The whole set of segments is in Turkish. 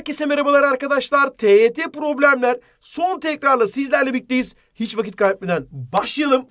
Herkese merhabalar arkadaşlar. TYT problemler son tekrarla sizlerle birlikteyiz. Hiç vakit kaybetmeden başlayalım.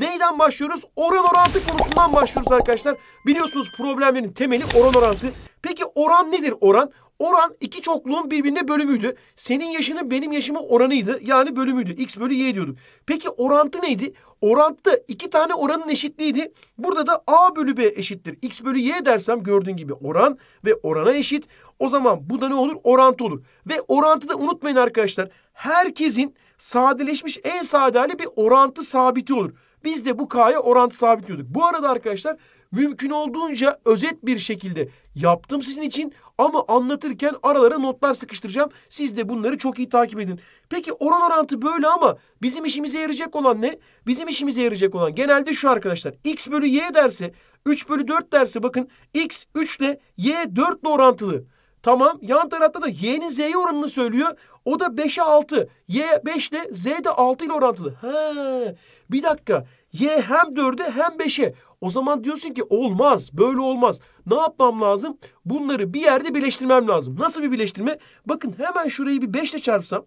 neyden başlıyoruz? Oran orantı konusundan başlıyoruz arkadaşlar. Biliyorsunuz problemlerin temeli oran orantı. Peki oran nedir oran? Oran iki çokluğun birbirine bölümüydü. Senin yaşının benim yaşımın oranıydı. Yani bölümüydü. X bölü Y diyorduk. Peki orantı neydi? Orantı iki tane oranın eşitliğiydi. Burada da A bölü B eşittir. X bölü Y dersem gördüğün gibi oran ve orana eşit. O zaman bu da ne olur? Orantı olur. Ve orantı da unutmayın arkadaşlar. Herkesin sadeleşmiş en sade hali bir orantı sabiti olur. Biz de bu K'ya orantı sabitliyorduk. Bu arada arkadaşlar mümkün olduğunca özet bir şekilde yaptım sizin için ama anlatırken aralara notlar sıkıştıracağım. Siz de bunları çok iyi takip edin. Peki oran orantı böyle ama bizim işimize yarayacak olan ne? Bizim işimize yarayacak olan genelde şu arkadaşlar. X bölü Y derse 3 bölü 4 derse bakın X 3 ile Y 4 ile orantılı. Tamam yan tarafta da Y'nin Z'ye oranını söylüyor. O da 5'e 6. Y 5 ile Z de 6 ile orantılı. He. Bir dakika y hem 4'e hem 5'e. O zaman diyorsun ki olmaz böyle olmaz. Ne yapmam lazım? Bunları bir yerde birleştirmem lazım. Nasıl bir birleştirme? Bakın hemen şurayı bir 5 ile çarpsam.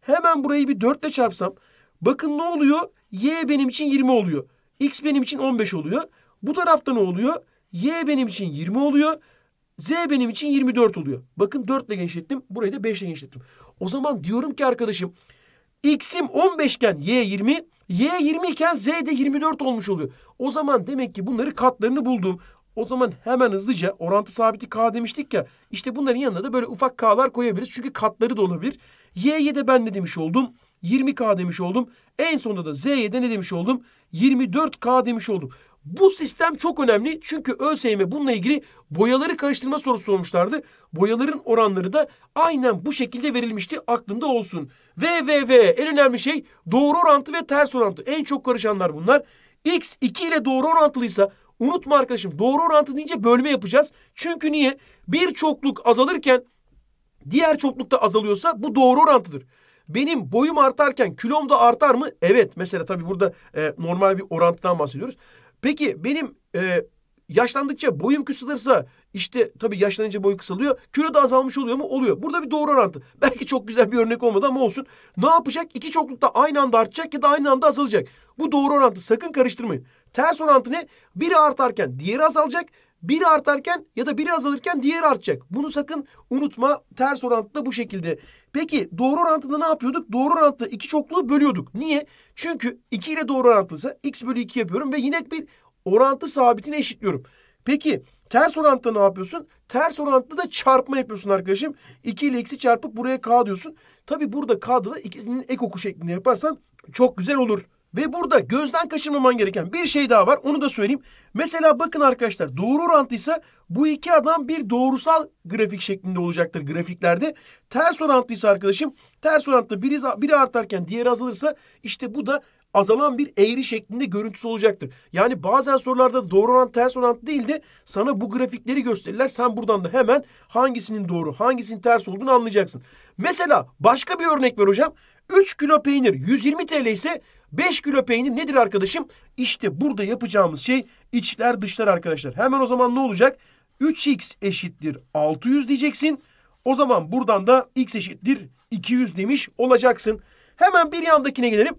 Hemen burayı bir 4 ile çarpsam. Bakın ne oluyor? Y benim için 20 oluyor. X benim için 15 oluyor. Bu tarafta ne oluyor? Y benim için 20 oluyor. Z benim için 24 oluyor. Bakın 4 ile genişlettim. Burayı da 5 ile genişlettim. O zaman diyorum ki arkadaşım x'im 15 iken y 20, Y 20 iken Z de 24 olmuş oluyor. O zaman demek ki bunları katlarını buldum. O zaman hemen hızlıca orantı sabiti K demiştik ya. İşte bunların yanına da böyle ufak K'lar koyabiliriz. Çünkü katları da olabilir. Y'ye de ben ne demiş oldum? 20K demiş oldum. En sonunda da Z'ye de ne demiş oldum? 24K demiş oldum. Bu sistem çok önemli çünkü ÖSYM bununla ilgili boyaları karıştırma sorusu sormuşlardı. Boyaların oranları da aynen bu şekilde verilmişti aklında olsun. Ve ve ve en önemli şey doğru orantı ve ters orantı. En çok karışanlar bunlar. X 2 ile doğru orantılıysa unutma arkadaşım doğru orantı deyince bölme yapacağız. Çünkü niye? Bir çokluk azalırken diğer çokluk da azalıyorsa bu doğru orantıdır. Benim boyum artarken kilom da artar mı? Evet. Mesela tabii burada e, normal bir orantıdan bahsediyoruz. Peki benim e, yaşlandıkça boyum kısalırsa işte tabii yaşlanınca boy kısalıyor. Kilo da azalmış oluyor mu? Oluyor. Burada bir doğru orantı. Belki çok güzel bir örnek olmadı ama olsun. Ne yapacak? İki çoklukta aynı anda artacak ya da aynı anda azalacak. Bu doğru orantı. Sakın karıştırmayın. Ters orantı ne? Biri artarken diğeri azalacak biri artarken ya da biri azalırken diğeri artacak. Bunu sakın unutma. Ters orantıda bu şekilde. Peki doğru orantıda ne yapıyorduk? Doğru orantıda iki çokluğu bölüyorduk. Niye? Çünkü 2 ile doğru orantılıysa x bölü 2 yapıyorum ve yine bir orantı sabitini eşitliyorum. Peki ters orantıda ne yapıyorsun? Ters orantıda da çarpma yapıyorsun arkadaşım. 2 ile x'i çarpıp buraya k diyorsun. Tabi burada k'da da ikisinin ek oku şeklinde yaparsan çok güzel olur. Ve burada gözden kaçırmaman gereken bir şey daha var. Onu da söyleyeyim. Mesela bakın arkadaşlar doğru orantıysa bu iki adam bir doğrusal grafik şeklinde olacaktır grafiklerde. Ters orantıysa arkadaşım ters orantıda biri, biri artarken diğeri azalırsa işte bu da azalan bir eğri şeklinde görüntüsü olacaktır. Yani bazen sorularda doğru oran ters orantı değil de sana bu grafikleri gösterirler. Sen buradan da hemen hangisinin doğru hangisinin ters olduğunu anlayacaksın. Mesela başka bir örnek ver hocam. 3 kilo peynir 120 TL ise 5 kilo peynir nedir arkadaşım? İşte burada yapacağımız şey içler dışlar arkadaşlar. Hemen o zaman ne olacak? 3x eşittir 600 diyeceksin. O zaman buradan da x eşittir 200 demiş olacaksın. Hemen bir yandakine gelelim.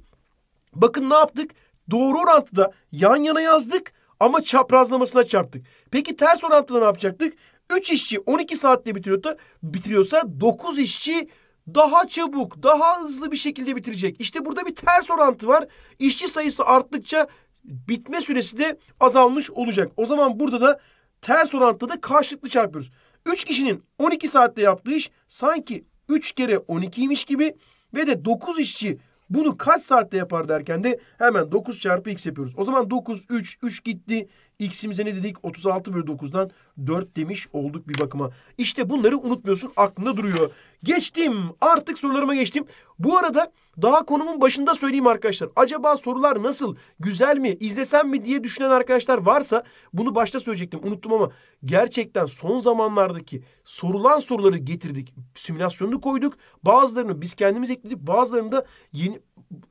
Bakın ne yaptık? Doğru orantıda yan yana yazdık ama çaprazlamasına çarptık. Peki ters orantıda ne yapacaktık? 3 işçi 12 saatte bitiriyorsa, bitiriyorsa 9 işçi daha çabuk, daha hızlı bir şekilde bitirecek. İşte burada bir ters orantı var. İşçi sayısı arttıkça bitme süresi de azalmış olacak. O zaman burada da ters orantıda karşılıklı çarpıyoruz. 3 kişinin 12 saatte yaptığı iş sanki 3 kere 12'ymiş gibi ve de 9 işçi bunu kaç saatte yapar derken de hemen 9 çarpı x yapıyoruz. O zaman 9, 3, 3 gitti. X'imize ne dedik? 36 bölü 9'dan 4 demiş olduk bir bakıma. İşte bunları unutmuyorsun. Aklında duruyor. Geçtim. Artık sorularıma geçtim. Bu arada daha konumun başında söyleyeyim arkadaşlar. Acaba sorular nasıl? Güzel mi? İzlesem mi diye düşünen arkadaşlar varsa bunu başta söyleyecektim. Unuttum ama gerçekten son zamanlardaki sorulan soruları getirdik. simülasyonu koyduk. Bazılarını biz kendimiz ekledik. Bazılarını da yeni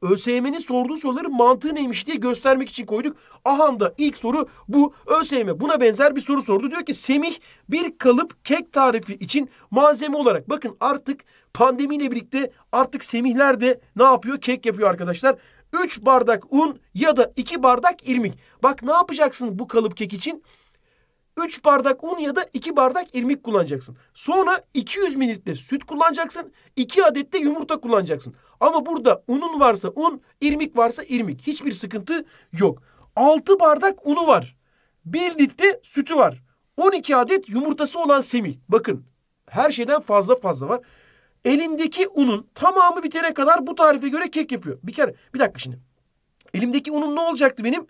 ÖSYM'nin sorduğu soruları mantığı neymiş diye göstermek için koyduk. Aha da ilk soru bu. ÖSYM buna benzer bir soru sordu. Diyor ki Semih bir kalıp kek tarifi için malzeme olarak. Bakın artık pandemiyle birlikte artık Semihler de ne yapıyor? Kek yapıyor arkadaşlar. 3 bardak un ya da 2 bardak irmik. Bak ne yapacaksın bu kalıp kek için? 3 bardak un ya da 2 bardak irmik kullanacaksın. Sonra 200 mililitre süt kullanacaksın. 2 adet de yumurta kullanacaksın. Ama burada unun varsa un, irmik varsa irmik. Hiçbir sıkıntı yok. 6 bardak unu var. 1 litre sütü var. 12 adet yumurtası olan semih. Bakın her şeyden fazla fazla var. Elimdeki unun tamamı bitene kadar bu tarife göre kek yapıyor. Bir kere bir dakika şimdi. Elimdeki unun ne olacaktı benim?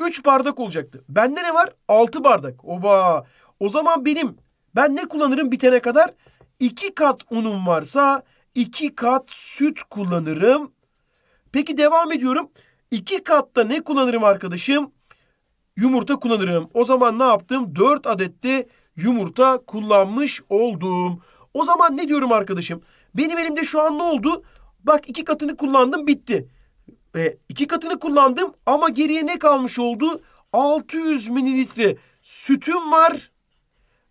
3 bardak olacaktı. Bende ne var? 6 bardak. Oba. O zaman benim ben ne kullanırım bitene kadar? 2 kat unum varsa 2 kat süt kullanırım. Peki devam ediyorum. 2 katta ne kullanırım arkadaşım? Yumurta kullanırım. O zaman ne yaptım? 4 adette yumurta kullanmış oldum. O zaman ne diyorum arkadaşım? Benim elimde şu an ne oldu? Bak iki katını kullandım bitti e, iki katını kullandım ama geriye ne kalmış oldu? 600 mililitre sütüm var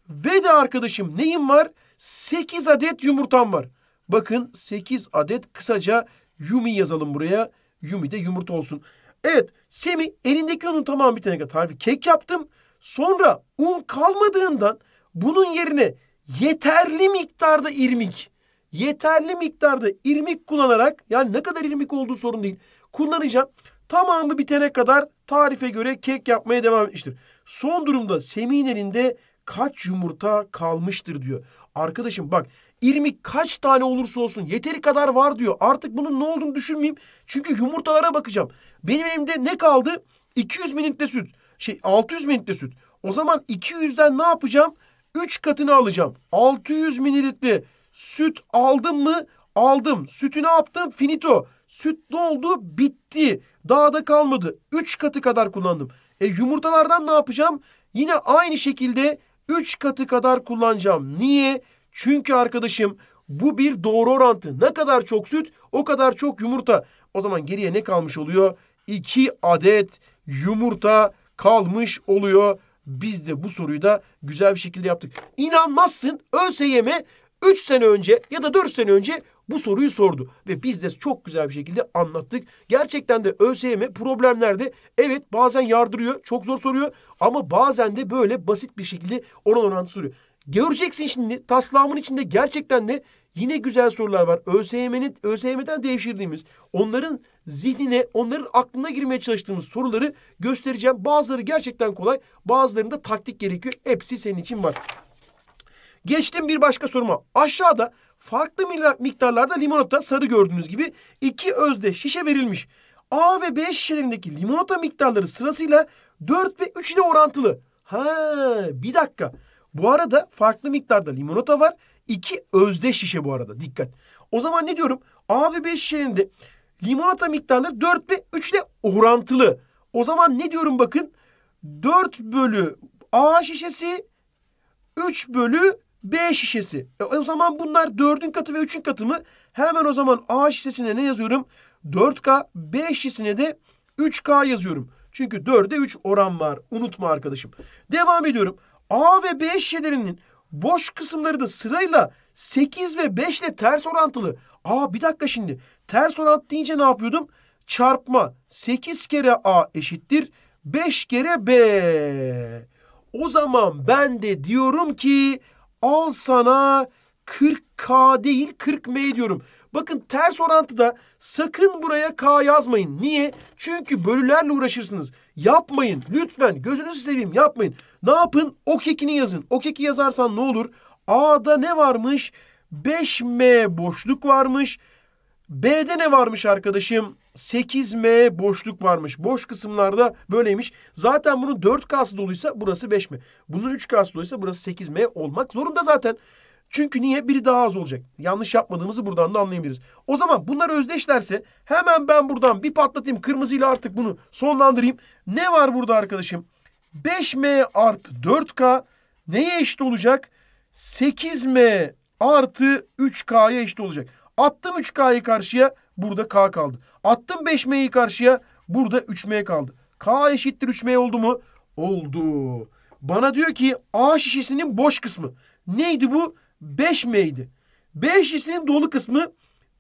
ve de arkadaşım neyim var? 8 adet yumurtam var. Bakın 8 adet kısaca yumi yazalım buraya. Yumi de yumurta olsun. Evet Semi elindeki unun tamamı bitene kadar tarifi kek yaptım. Sonra un kalmadığından bunun yerine yeterli miktarda irmik. Yeterli miktarda irmik kullanarak yani ne kadar irmik olduğu sorun değil kullanacağım. Tamamı bitene kadar tarife göre kek yapmaya devam etmiştir. Son durumda seminerinde kaç yumurta kalmıştır diyor. Arkadaşım bak irmik kaç tane olursa olsun yeteri kadar var diyor. Artık bunun ne olduğunu düşünmeyeyim. Çünkü yumurtalara bakacağım. Benim elimde ne kaldı? 200 mililitre süt. Şey 600 mililitre süt. O zaman 200'den ne yapacağım? 3 katını alacağım. 600 mililitre süt aldım mı? Aldım. Sütü ne yaptım? Finito. Süt ne oldu? Bitti. Dağda kalmadı. Üç katı kadar kullandım. E yumurtalardan ne yapacağım? Yine aynı şekilde üç katı kadar kullanacağım. Niye? Çünkü arkadaşım bu bir doğru orantı. Ne kadar çok süt o kadar çok yumurta. O zaman geriye ne kalmış oluyor? 2 adet yumurta kalmış oluyor. Biz de bu soruyu da güzel bir şekilde yaptık. İnanmazsın ÖSYM 3 sene önce ya da 4 sene önce bu soruyu sordu. Ve biz de çok güzel bir şekilde anlattık. Gerçekten de ÖSYM problemlerde evet bazen yardırıyor, çok zor soruyor ama bazen de böyle basit bir şekilde oran orantı soruyor. Göreceksin şimdi taslağımın içinde gerçekten de yine güzel sorular var. ÖSYM'nin ÖSYM'den devşirdiğimiz, onların zihnine, onların aklına girmeye çalıştığımız soruları göstereceğim. Bazıları gerçekten kolay, bazılarında taktik gerekiyor. Hepsi senin için var. Geçtim bir başka soruma. Aşağıda farklı miktarlarda limonata sarı gördüğünüz gibi iki özde şişe verilmiş. A ve B şişelerindeki limonata miktarları sırasıyla 4 ve 3 ile orantılı. Ha bir dakika. Bu arada farklı miktarda limonata var. İki özde şişe bu arada dikkat. O zaman ne diyorum? A ve B şişelerinde limonata miktarları 4 ve 3 ile orantılı. O zaman ne diyorum bakın? 4 bölü A şişesi 3 bölü B şişesi. E, o zaman bunlar 4'ün katı ve 3'ün katı mı? Hemen o zaman A şişesine ne yazıyorum? 4K. B şişesine de 3K yazıyorum. Çünkü 4'e 3 oran var. Unutma arkadaşım. Devam ediyorum. A ve B şişelerinin boş kısımları da sırayla 8 ve 5 ile ters orantılı. Aa bir dakika şimdi. Ters orantı deyince ne yapıyordum? Çarpma. 8 kere A eşittir. 5 kere B. O zaman ben de diyorum ki al sana 40K değil 40M diyorum. Bakın ters orantıda sakın buraya K yazmayın. Niye? Çünkü bölülerle uğraşırsınız. Yapmayın. Lütfen gözünüzü seveyim yapmayın. Ne yapın? Okekini yazın. Okeki yazarsan ne olur? A'da ne varmış? 5M boşluk varmış. B'de ne varmış arkadaşım? 8M boşluk varmış. Boş kısımlarda böyleymiş. Zaten bunun 4K'sı doluysa burası 5M. Bunun 3K'sı doluysa burası 8M olmak zorunda zaten. Çünkü niye? Biri daha az olacak. Yanlış yapmadığımızı buradan da anlayabiliriz. O zaman bunlar özdeşlerse hemen ben buradan bir patlatayım. Kırmızıyla artık bunu sonlandırayım. Ne var burada arkadaşım? 5M artı 4K neye eşit olacak? 8M artı 3K'ya eşit olacak. Attım 3K'yı karşıya burada K kaldı. Attım 5M'yi karşıya burada 3M kaldı. K eşittir 3M oldu mu? Oldu. Bana diyor ki A şişesinin boş kısmı. Neydi bu? 5M'ydi. B şişesinin dolu kısmı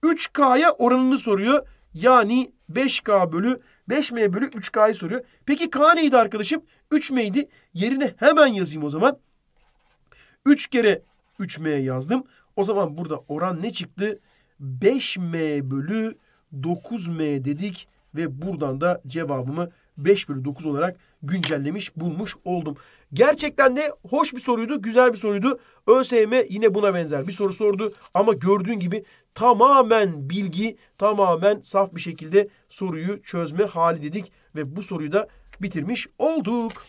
3K'ya oranını soruyor. Yani 5K bölü 5M bölü 3K'yı soruyor. Peki K neydi arkadaşım? 3M'ydi. Yerine hemen yazayım o zaman. 3 kere 3M yazdım. O zaman burada oran ne çıktı? 5m bölü 9m dedik ve buradan da cevabımı 5 bölü 9 olarak güncellemiş bulmuş oldum. Gerçekten de hoş bir soruydu, güzel bir soruydu. ÖSYM yine buna benzer bir soru sordu ama gördüğün gibi tamamen bilgi, tamamen saf bir şekilde soruyu çözme hali dedik ve bu soruyu da bitirmiş olduk.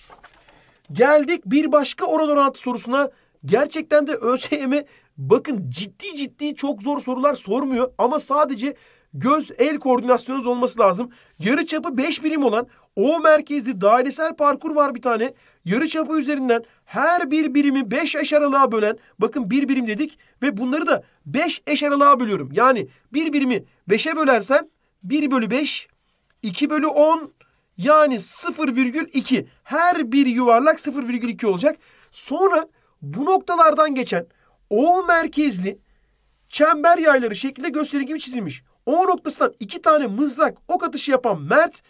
Geldik bir başka oran orantı sorusuna. Gerçekten de ÖSYM Bakın ciddi ciddi çok zor sorular sormuyor ama sadece göz el koordinasyonunuz olması lazım. Yarı çapı 5 birim olan O merkezli dairesel parkur var bir tane. Yarı çapı üzerinden her bir birimi 5 eş aralığa bölen bakın bir birim dedik ve bunları da 5 eş aralığa bölüyorum. Yani bir birimi 5'e bölersen 1 bölü 5, 2 bölü 10 yani 0,2 her bir yuvarlak 0,2 olacak. Sonra bu noktalardan geçen o merkezli çember yayları şeklinde gösteri gibi çizilmiş. O noktasından iki tane mızrak ok atışı yapan Mert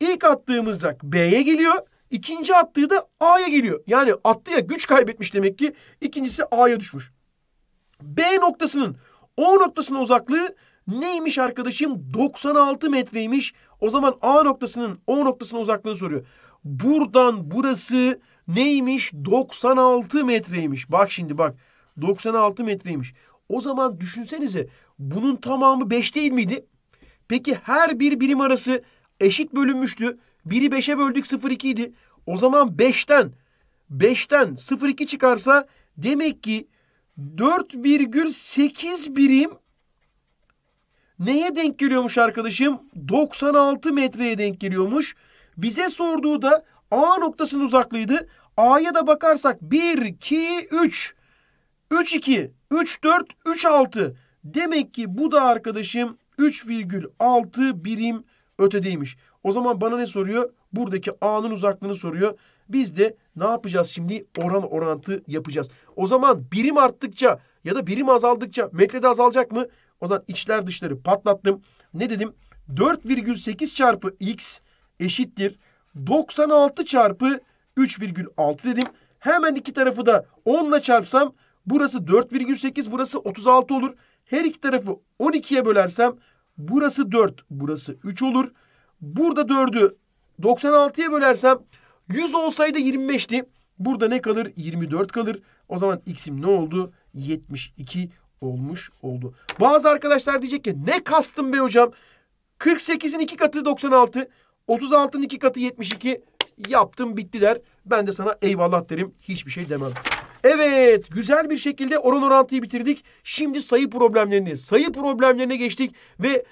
ilk attığı mızrak B'ye geliyor. İkinci attığı da A'ya geliyor. Yani attı ya güç kaybetmiş demek ki. ikincisi A'ya düşmüş. B noktasının O noktasının uzaklığı neymiş arkadaşım? 96 metreymiş. O zaman A noktasının O noktasının uzaklığını soruyor. Buradan burası neymiş? 96 metreymiş. Bak şimdi bak. 96 metreymiş. O zaman düşünsenize bunun tamamı 5 değil miydi? Peki her bir birim arası eşit bölünmüştü. Biri 5'e böldük 0,2 idi. O zaman 5'ten 5'ten 0,2 çıkarsa demek ki 4,8 birim neye denk geliyormuş arkadaşım? 96 metreye denk geliyormuş. Bize sorduğu da A noktasının uzaklığıydı. A'ya da bakarsak 1, 2, 3. 3-2, 3-4, 3-6. Demek ki bu da arkadaşım 3,6 birim ötedeymiş. O zaman bana ne soruyor? Buradaki A'nın uzaklığını soruyor. Biz de ne yapacağız şimdi? Oran orantı yapacağız. O zaman birim arttıkça ya da birim azaldıkça metrede azalacak mı? O zaman içler dışları patlattım. Ne dedim? 4,8 çarpı x eşittir. 96 çarpı 3,6 dedim. Hemen iki tarafı da 10 ile çarpsam Burası 4,8 burası 36 olur. Her iki tarafı 12'ye bölersem burası 4 burası 3 olur. Burada 4'ü 96'ya bölersem 100 olsaydı 25'ti. Burada ne kalır? 24 kalır. O zaman x'im ne oldu? 72 olmuş oldu. Bazı arkadaşlar diyecek ki ne kastım be hocam? 48'in 2 katı 96. 36'nın 2 katı 72. Yaptım bitti der. Ben de sana eyvallah derim. Hiçbir şey demem. Evet güzel bir şekilde oran orantıyı bitirdik. Şimdi sayı problemlerini, sayı problemlerine geçtik ve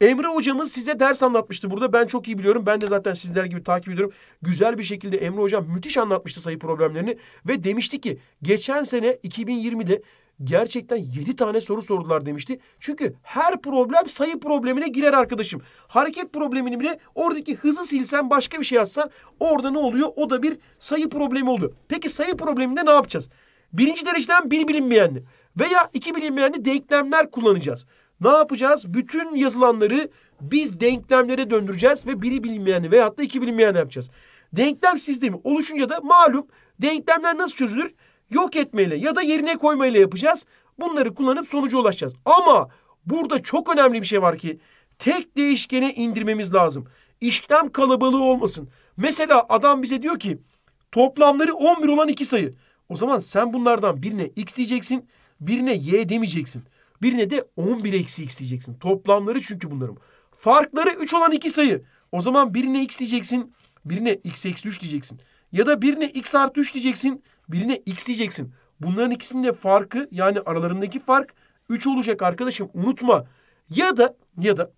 Emre hocamız size ders anlatmıştı burada. Ben çok iyi biliyorum. Ben de zaten sizler gibi takip ediyorum. Güzel bir şekilde Emre hocam müthiş anlatmıştı sayı problemlerini. Ve demişti ki geçen sene 2020'de gerçekten yedi tane soru sordular demişti. Çünkü her problem sayı problemine girer arkadaşım. Hareket problemini bile oradaki hızı silsen başka bir şey yazsan orada ne oluyor? O da bir sayı problemi oldu. Peki sayı probleminde ne yapacağız? Birinci dereceden bir bilinmeyenli veya iki bilinmeyenli denklemler kullanacağız. Ne yapacağız? Bütün yazılanları biz denklemlere döndüreceğiz ve biri bilinmeyenli veyahut da iki bilinmeyenli yapacağız. Denklem sistemi oluşunca da malum denklemler nasıl çözülür? yok etmeyle ya da yerine koymayla yapacağız. Bunları kullanıp sonuca ulaşacağız. Ama burada çok önemli bir şey var ki tek değişkene indirmemiz lazım. İşlem kalabalığı olmasın. Mesela adam bize diyor ki toplamları 11 olan iki sayı. O zaman sen bunlardan birine x diyeceksin, birine y demeyeceksin. Birine de 11 eksi x diyeceksin. Toplamları çünkü bunların. Farkları 3 olan iki sayı. O zaman birine x diyeceksin, birine x eksi 3 diyeceksin. Ya da birine x artı 3 diyeceksin, Birine x diyeceksin. Bunların ikisinin de farkı yani aralarındaki fark 3 olacak arkadaşım. Unutma. Ya da ya da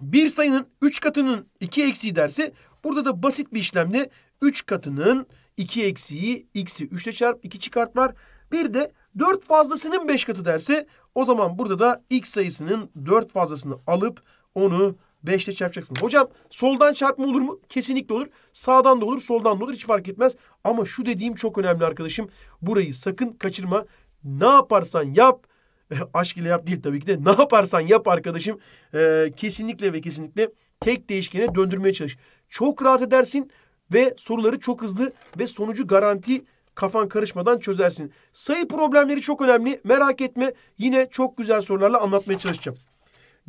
bir sayının 3 katının 2 eksiği derse burada da basit bir işlemle 3 katının 2 eksiği x'i 3 ile çarp 2 çıkart var. Bir de 4 fazlasının 5 katı derse o zaman burada da x sayısının 4 fazlasını alıp onu 5 ile çarpacaksın. Hocam soldan çarpma olur mu? Kesinlikle olur. Sağdan da olur, soldan da olur. Hiç fark etmez. Ama şu dediğim çok önemli arkadaşım. Burayı sakın kaçırma. Ne yaparsan yap. Aşk ile yap değil tabii ki de. Ne yaparsan yap arkadaşım. Ee, kesinlikle ve kesinlikle tek değişkene döndürmeye çalış. Çok rahat edersin ve soruları çok hızlı ve sonucu garanti kafan karışmadan çözersin. Sayı problemleri çok önemli. Merak etme. Yine çok güzel sorularla anlatmaya çalışacağım.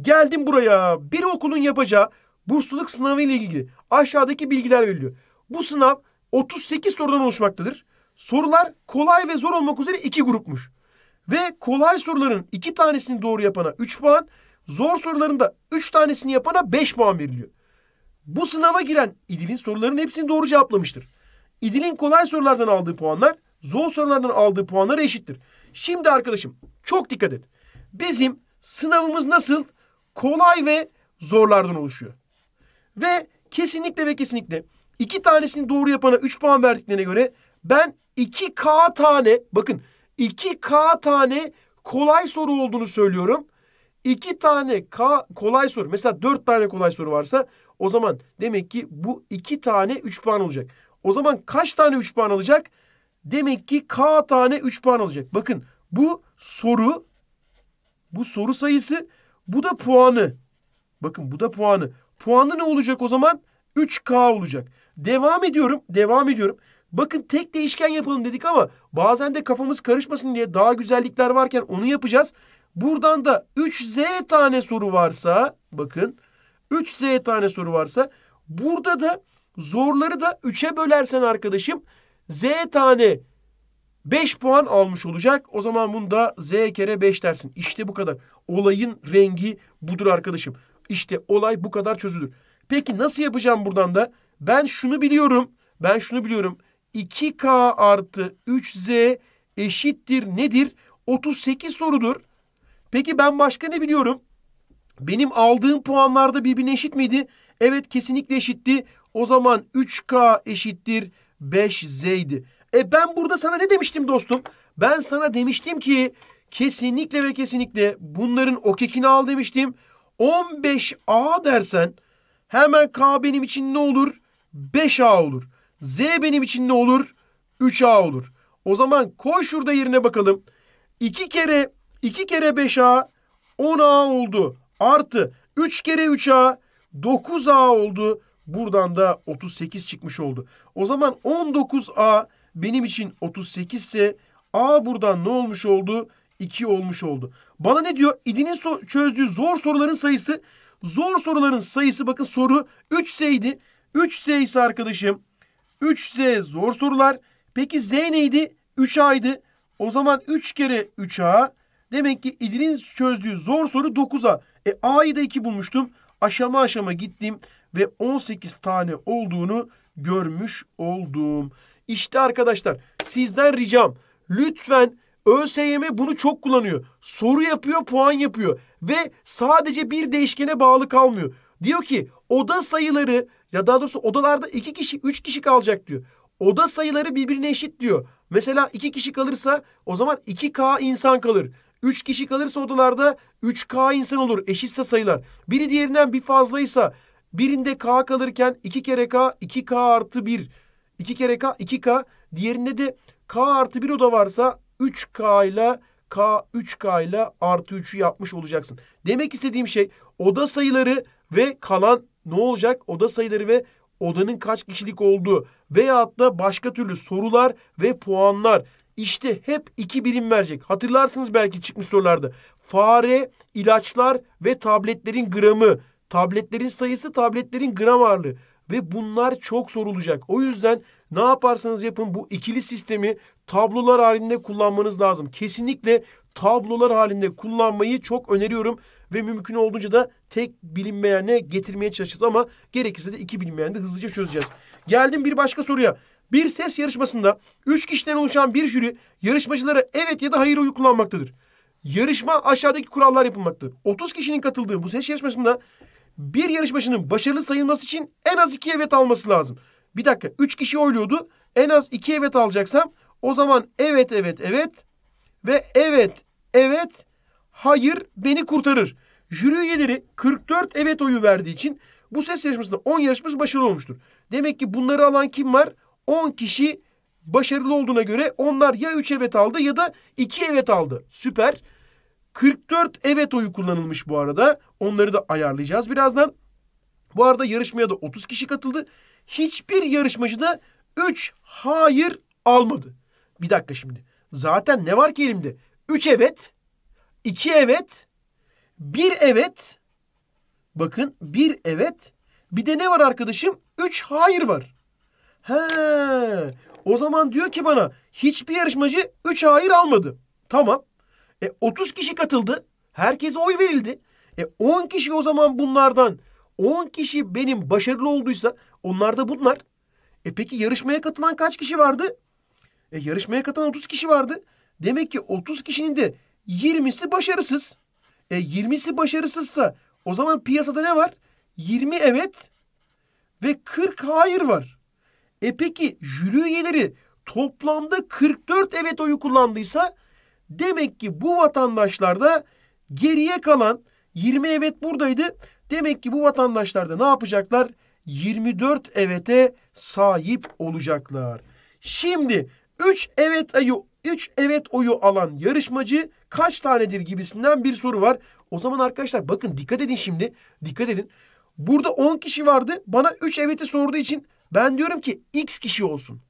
Geldim buraya. Bir okulun yapacağı bursluluk sınavı ile ilgili aşağıdaki bilgiler veriliyor. Bu sınav 38 sorudan oluşmaktadır. Sorular kolay ve zor olmak üzere iki grupmuş. Ve kolay soruların iki tanesini doğru yapana 3 puan, zor soruların da 3 tanesini yapana 5 puan veriliyor. Bu sınava giren İdil'in soruların hepsini doğru cevaplamıştır. İdil'in kolay sorulardan aldığı puanlar zor sorulardan aldığı puanlara eşittir. Şimdi arkadaşım çok dikkat et. Bizim sınavımız nasıl? kolay ve zorlardan oluşuyor. Ve kesinlikle ve kesinlikle iki tanesini doğru yapana 3 puan verdiklerine göre ben 2K tane bakın 2K tane kolay soru olduğunu söylüyorum. 2 tane K kolay soru mesela 4 tane kolay soru varsa o zaman demek ki bu 2 tane 3 puan olacak. O zaman kaç tane 3 puan alacak? Demek ki K tane 3 puan alacak. Bakın bu soru bu soru sayısı bu da puanı. Bakın bu da puanı. Puanı ne olacak o zaman? 3K olacak. Devam ediyorum. Devam ediyorum. Bakın tek değişken yapalım dedik ama bazen de kafamız karışmasın diye daha güzellikler varken onu yapacağız. Buradan da 3Z tane soru varsa bakın 3Z tane soru varsa burada da zorları da 3'e bölersen arkadaşım Z tane 5 puan almış olacak. O zaman bunu da z kere 5 dersin. İşte bu kadar. Olayın rengi budur arkadaşım. İşte olay bu kadar çözülür. Peki nasıl yapacağım buradan da? Ben şunu biliyorum. Ben şunu biliyorum. 2k artı 3z eşittir nedir? 38 sorudur. Peki ben başka ne biliyorum? Benim aldığım puanlarda birbirine eşit miydi? Evet kesinlikle eşitti. O zaman 3k eşittir 5z idi. E ben burada sana ne demiştim dostum? Ben sana demiştim ki kesinlikle ve kesinlikle bunların o kekini al demiştim. 15A dersen hemen K benim için ne olur? 5A olur. Z benim için ne olur? 3A olur. O zaman koy şurada yerine bakalım. 2 kere 2 kere 5A 10A oldu. Artı 3 kere 3A 9A oldu. Buradan da 38 çıkmış oldu. O zaman 19A benim için 38 ise A buradan ne olmuş oldu? 2 olmuş oldu. Bana ne diyor? İdinin so çözdüğü zor soruların sayısı zor soruların sayısı bakın soru 3 seydi, 3S ise arkadaşım 3S zor sorular. Peki Z neydi? 3A'ydı. O zaman 3 kere 3A demek ki İdinin çözdüğü zor soru 9A. E A'yı da 2 bulmuştum. Aşama aşama gittim ve 18 tane olduğunu görmüş oldum. İşte arkadaşlar sizden ricam lütfen ÖSYM bunu çok kullanıyor. Soru yapıyor, puan yapıyor ve sadece bir değişkene bağlı kalmıyor. Diyor ki oda sayıları ya daha doğrusu odalarda iki kişi, üç kişi kalacak diyor. Oda sayıları birbirine eşit diyor. Mesela iki kişi kalırsa o zaman 2K insan kalır. Üç kişi kalırsa odalarda 3K insan olur. Eşitse sayılar. Biri diğerinden bir fazlaysa birinde K kalırken 2 kere K 2K artı 1. 2 kere K 2K. Diğerinde de K artı 1 oda varsa 3K ile K 3K ile artı 3'ü yapmış olacaksın. Demek istediğim şey oda sayıları ve kalan ne olacak? Oda sayıları ve odanın kaç kişilik olduğu veyahut da başka türlü sorular ve puanlar. İşte hep iki birim verecek. Hatırlarsınız belki çıkmış sorularda. Fare, ilaçlar ve tabletlerin gramı. Tabletlerin sayısı, tabletlerin gram ağırlığı ve bunlar çok sorulacak. O yüzden ne yaparsanız yapın bu ikili sistemi tablolar halinde kullanmanız lazım. Kesinlikle tablolar halinde kullanmayı çok öneriyorum ve mümkün olduğunca da tek bilinmeyene getirmeye çalışacağız ama gerekirse de iki bilinmeyende hızlıca çözeceğiz. Geldim bir başka soruya. Bir ses yarışmasında üç kişiden oluşan bir jüri yarışmacılara evet ya da hayır oyu kullanmaktadır. Yarışma aşağıdaki kurallar yapılmaktadır. 30 kişinin katıldığı bu ses yarışmasında bir yarışmacının başarılı sayılması için en az iki evet alması lazım. Bir dakika üç kişi oyluyordu. En az iki evet alacaksam o zaman evet evet evet ve evet evet hayır beni kurtarır. Jüri üyeleri 44 evet oyu verdiği için bu ses yarışmasında 10 yarışmacı başarılı olmuştur. Demek ki bunları alan kim var? 10 kişi başarılı olduğuna göre onlar ya 3 evet aldı ya da 2 evet aldı. Süper. 44 evet oyu kullanılmış bu arada. Onları da ayarlayacağız birazdan. Bu arada yarışmaya da 30 kişi katıldı. Hiçbir yarışmacı da 3 hayır almadı. Bir dakika şimdi. Zaten ne var ki elimde? 3 evet, 2 evet, 1 evet. Bakın 1 evet. Bir de ne var arkadaşım? 3 hayır var. He. O zaman diyor ki bana hiçbir yarışmacı 3 hayır almadı. Tamam. E, 30 kişi katıldı. Herkese oy verildi. E, 10 kişi o zaman bunlardan 10 kişi benim başarılı olduysa onlar da bunlar. E peki yarışmaya katılan kaç kişi vardı? E yarışmaya katılan 30 kişi vardı. Demek ki 30 kişinin de 20'si başarısız. E 20'si başarısızsa o zaman piyasada ne var? 20 evet ve 40 hayır var. E peki jüri üyeleri toplamda 44 evet oyu kullandıysa Demek ki bu vatandaşlarda geriye kalan 20 evet buradaydı. Demek ki bu vatandaşlarda ne yapacaklar? 24 evete sahip olacaklar. Şimdi 3 evet ayu 3 evet oyu alan yarışmacı kaç tanedir gibisinden bir soru var. O zaman arkadaşlar bakın dikkat edin şimdi. Dikkat edin. Burada 10 kişi vardı. Bana 3 evet'i sorduğu için ben diyorum ki x kişi olsun.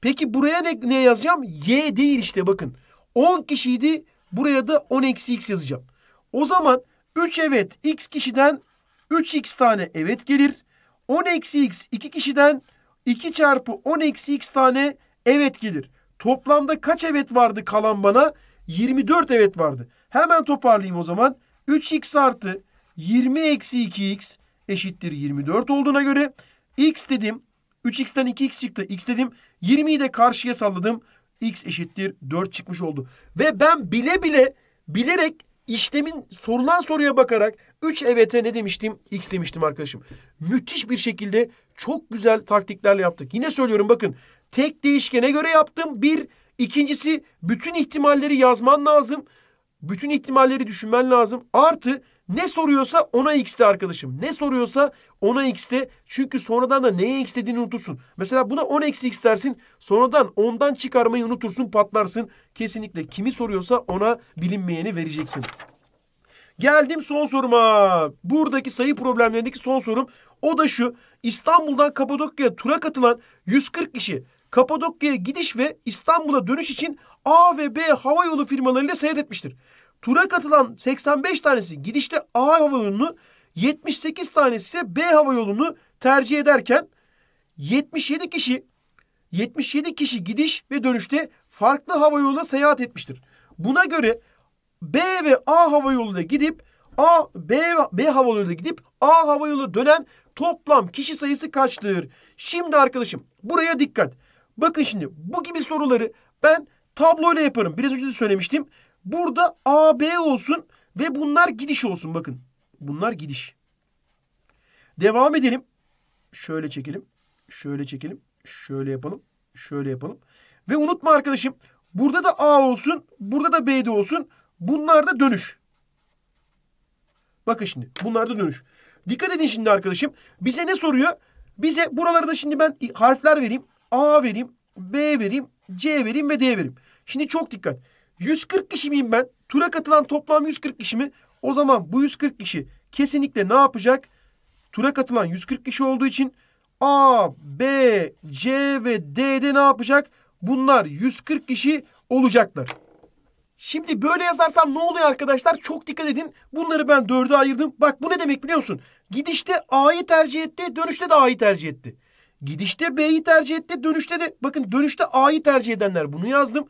Peki buraya ne, ne yazacağım? Y değil işte bakın. 10 kişiydi. Buraya da 10 eksi x yazacağım. O zaman 3 evet x kişiden 3x tane evet gelir. 10 eksi x 2 kişiden 2 çarpı 10 eksi x tane evet gelir. Toplamda kaç evet vardı kalan bana? 24 evet vardı. Hemen toparlayayım o zaman. 3x artı 20 eksi 2x eşittir 24 olduğuna göre x dedim. 3x'ten 2x çıktı. x dedim. 20'yi de karşıya salladım x eşittir 4 çıkmış oldu. Ve ben bile bile bilerek işlemin sorulan soruya bakarak 3 evet'e ne demiştim? X demiştim arkadaşım. Müthiş bir şekilde çok güzel taktiklerle yaptık. Yine söylüyorum bakın. Tek değişkene göre yaptım. Bir. ikincisi bütün ihtimalleri yazman lazım. Bütün ihtimalleri düşünmen lazım. Artı ne soruyorsa ona x'te arkadaşım. Ne soruyorsa ona x'te. Çünkü sonradan da neye x dediğini unutursun. Mesela buna 10 eksi x dersin. Sonradan ondan çıkarmayı unutursun patlarsın. Kesinlikle kimi soruyorsa ona bilinmeyeni vereceksin. Geldim son soruma. Buradaki sayı problemlerindeki son sorum. O da şu. İstanbul'dan Kapadokya'ya tura katılan 140 kişi Kapadokya'ya gidiş ve İstanbul'a dönüş için A ve B havayolu firmalarıyla seyahat etmiştir. Tura katılan 85 tanesi gidişte A hava yolunu 78 tanesi ise B hava yolunu tercih ederken 77 kişi 77 kişi gidiş ve dönüşte farklı hava havayoluna seyahat etmiştir. Buna göre B ve A hava havayoluna gidip A B B hava havayoluna gidip A hava yolu dönen toplam kişi sayısı kaçtır? Şimdi arkadaşım buraya dikkat. Bakın şimdi bu gibi soruları ben tabloyla yaparım. Biraz önce de söylemiştim. Burada AB olsun ve bunlar gidiş olsun bakın. Bunlar gidiş. Devam edelim. Şöyle çekelim. Şöyle çekelim. Şöyle yapalım. Şöyle yapalım. Ve unutma arkadaşım. Burada da A olsun. Burada da B de olsun. Bunlar da dönüş. Bakın şimdi. Bunlar da dönüş. Dikkat edin şimdi arkadaşım. Bize ne soruyor? Bize buralarda şimdi ben harfler vereyim. A vereyim. B vereyim. C vereyim ve D vereyim. Şimdi çok dikkat. 140 kişi miyim ben? Tura katılan toplam 140 kişi mi? O zaman bu 140 kişi kesinlikle ne yapacak? Tura katılan 140 kişi olduğu için A, B, C ve D'de ne yapacak? Bunlar 140 kişi olacaklar. Şimdi böyle yazarsam ne oluyor arkadaşlar? Çok dikkat edin. Bunları ben dörde ayırdım. Bak bu ne demek biliyor musun? Gidişte A'yı tercih etti, dönüşte de A'yı tercih etti. Gidişte B'yi tercih etti, dönüşte de... Bakın dönüşte A'yı tercih edenler. Bunu yazdım.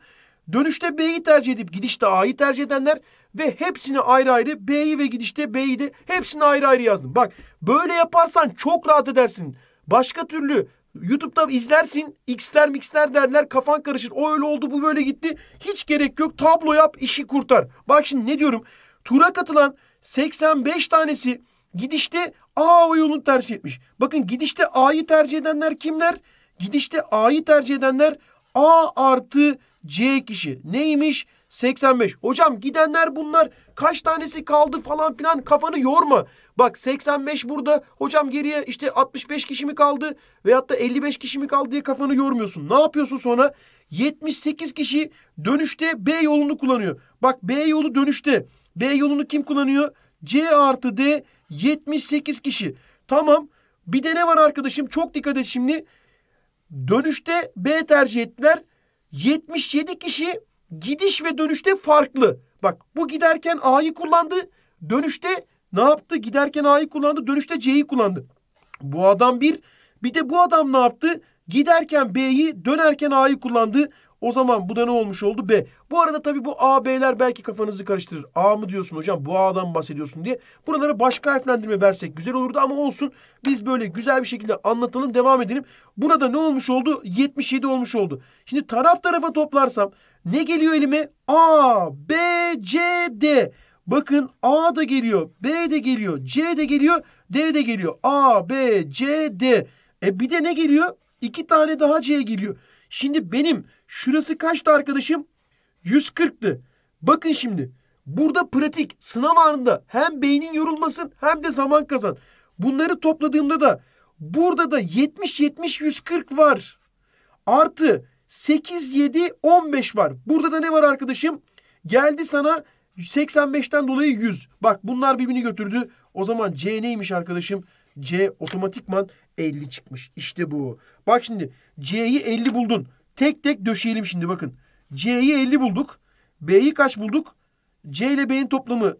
Dönüşte B'yi tercih edip gidişte A'yı tercih edenler ve hepsini ayrı ayrı B'yi ve gidişte B'yi de hepsini ayrı ayrı yazdım. Bak böyle yaparsan çok rahat edersin. Başka türlü YouTube'da izlersin X'ler mixler derler kafan karışır. O öyle oldu bu böyle gitti. Hiç gerek yok tablo yap işi kurtar. Bak şimdi ne diyorum. Tura katılan 85 tanesi gidişte A yolunu tercih etmiş. Bakın gidişte A'yı tercih edenler kimler? Gidişte A'yı tercih edenler A artı C kişi. Neymiş? 85. Hocam gidenler bunlar kaç tanesi kaldı falan filan kafanı yorma. Bak 85 burada hocam geriye işte 65 kişi mi kaldı veyahut da 55 kişi mi kaldı diye kafanı yormuyorsun. Ne yapıyorsun sonra? 78 kişi dönüşte B yolunu kullanıyor. Bak B yolu dönüşte. B yolunu kim kullanıyor? C artı D 78 kişi. Tamam. Bir de ne var arkadaşım? Çok dikkat et şimdi. Dönüşte B tercih ettiler. 77 kişi gidiş ve dönüşte farklı. Bak bu giderken A'yı kullandı. Dönüşte ne yaptı? Giderken A'yı kullandı. Dönüşte C'yi kullandı. Bu adam bir. Bir de bu adam ne yaptı? Giderken B'yi dönerken A'yı kullandı. O zaman bu da ne olmuş oldu? B. Bu arada tabii bu A, B'ler belki kafanızı karıştırır. A mı diyorsun hocam? Bu A'dan bahsediyorsun diye. Buralara başka harflendirme versek güzel olurdu ama olsun. Biz böyle güzel bir şekilde anlatalım, devam edelim. Burada ne olmuş oldu? 77 olmuş oldu. Şimdi taraf tarafa toplarsam ne geliyor elime? A, B, C, D. Bakın A da geliyor, B de geliyor, C de geliyor, D de geliyor. A, B, C, D. E bir de ne geliyor? İki tane daha C geliyor. Şimdi benim Şurası kaçtı arkadaşım? 140'tı. Bakın şimdi. Burada pratik sınav anında hem beynin yorulmasın hem de zaman kazan. Bunları topladığımda da burada da 70-70-140 var. Artı 8-7-15 var. Burada da ne var arkadaşım? Geldi sana 85'ten dolayı 100. Bak bunlar birbirini götürdü. O zaman C neymiş arkadaşım? C otomatikman 50 çıkmış. İşte bu. Bak şimdi C'yi 50 buldun. Tek tek döşeyelim şimdi bakın. C'yi 50 bulduk. B'yi kaç bulduk? C ile B'nin toplamı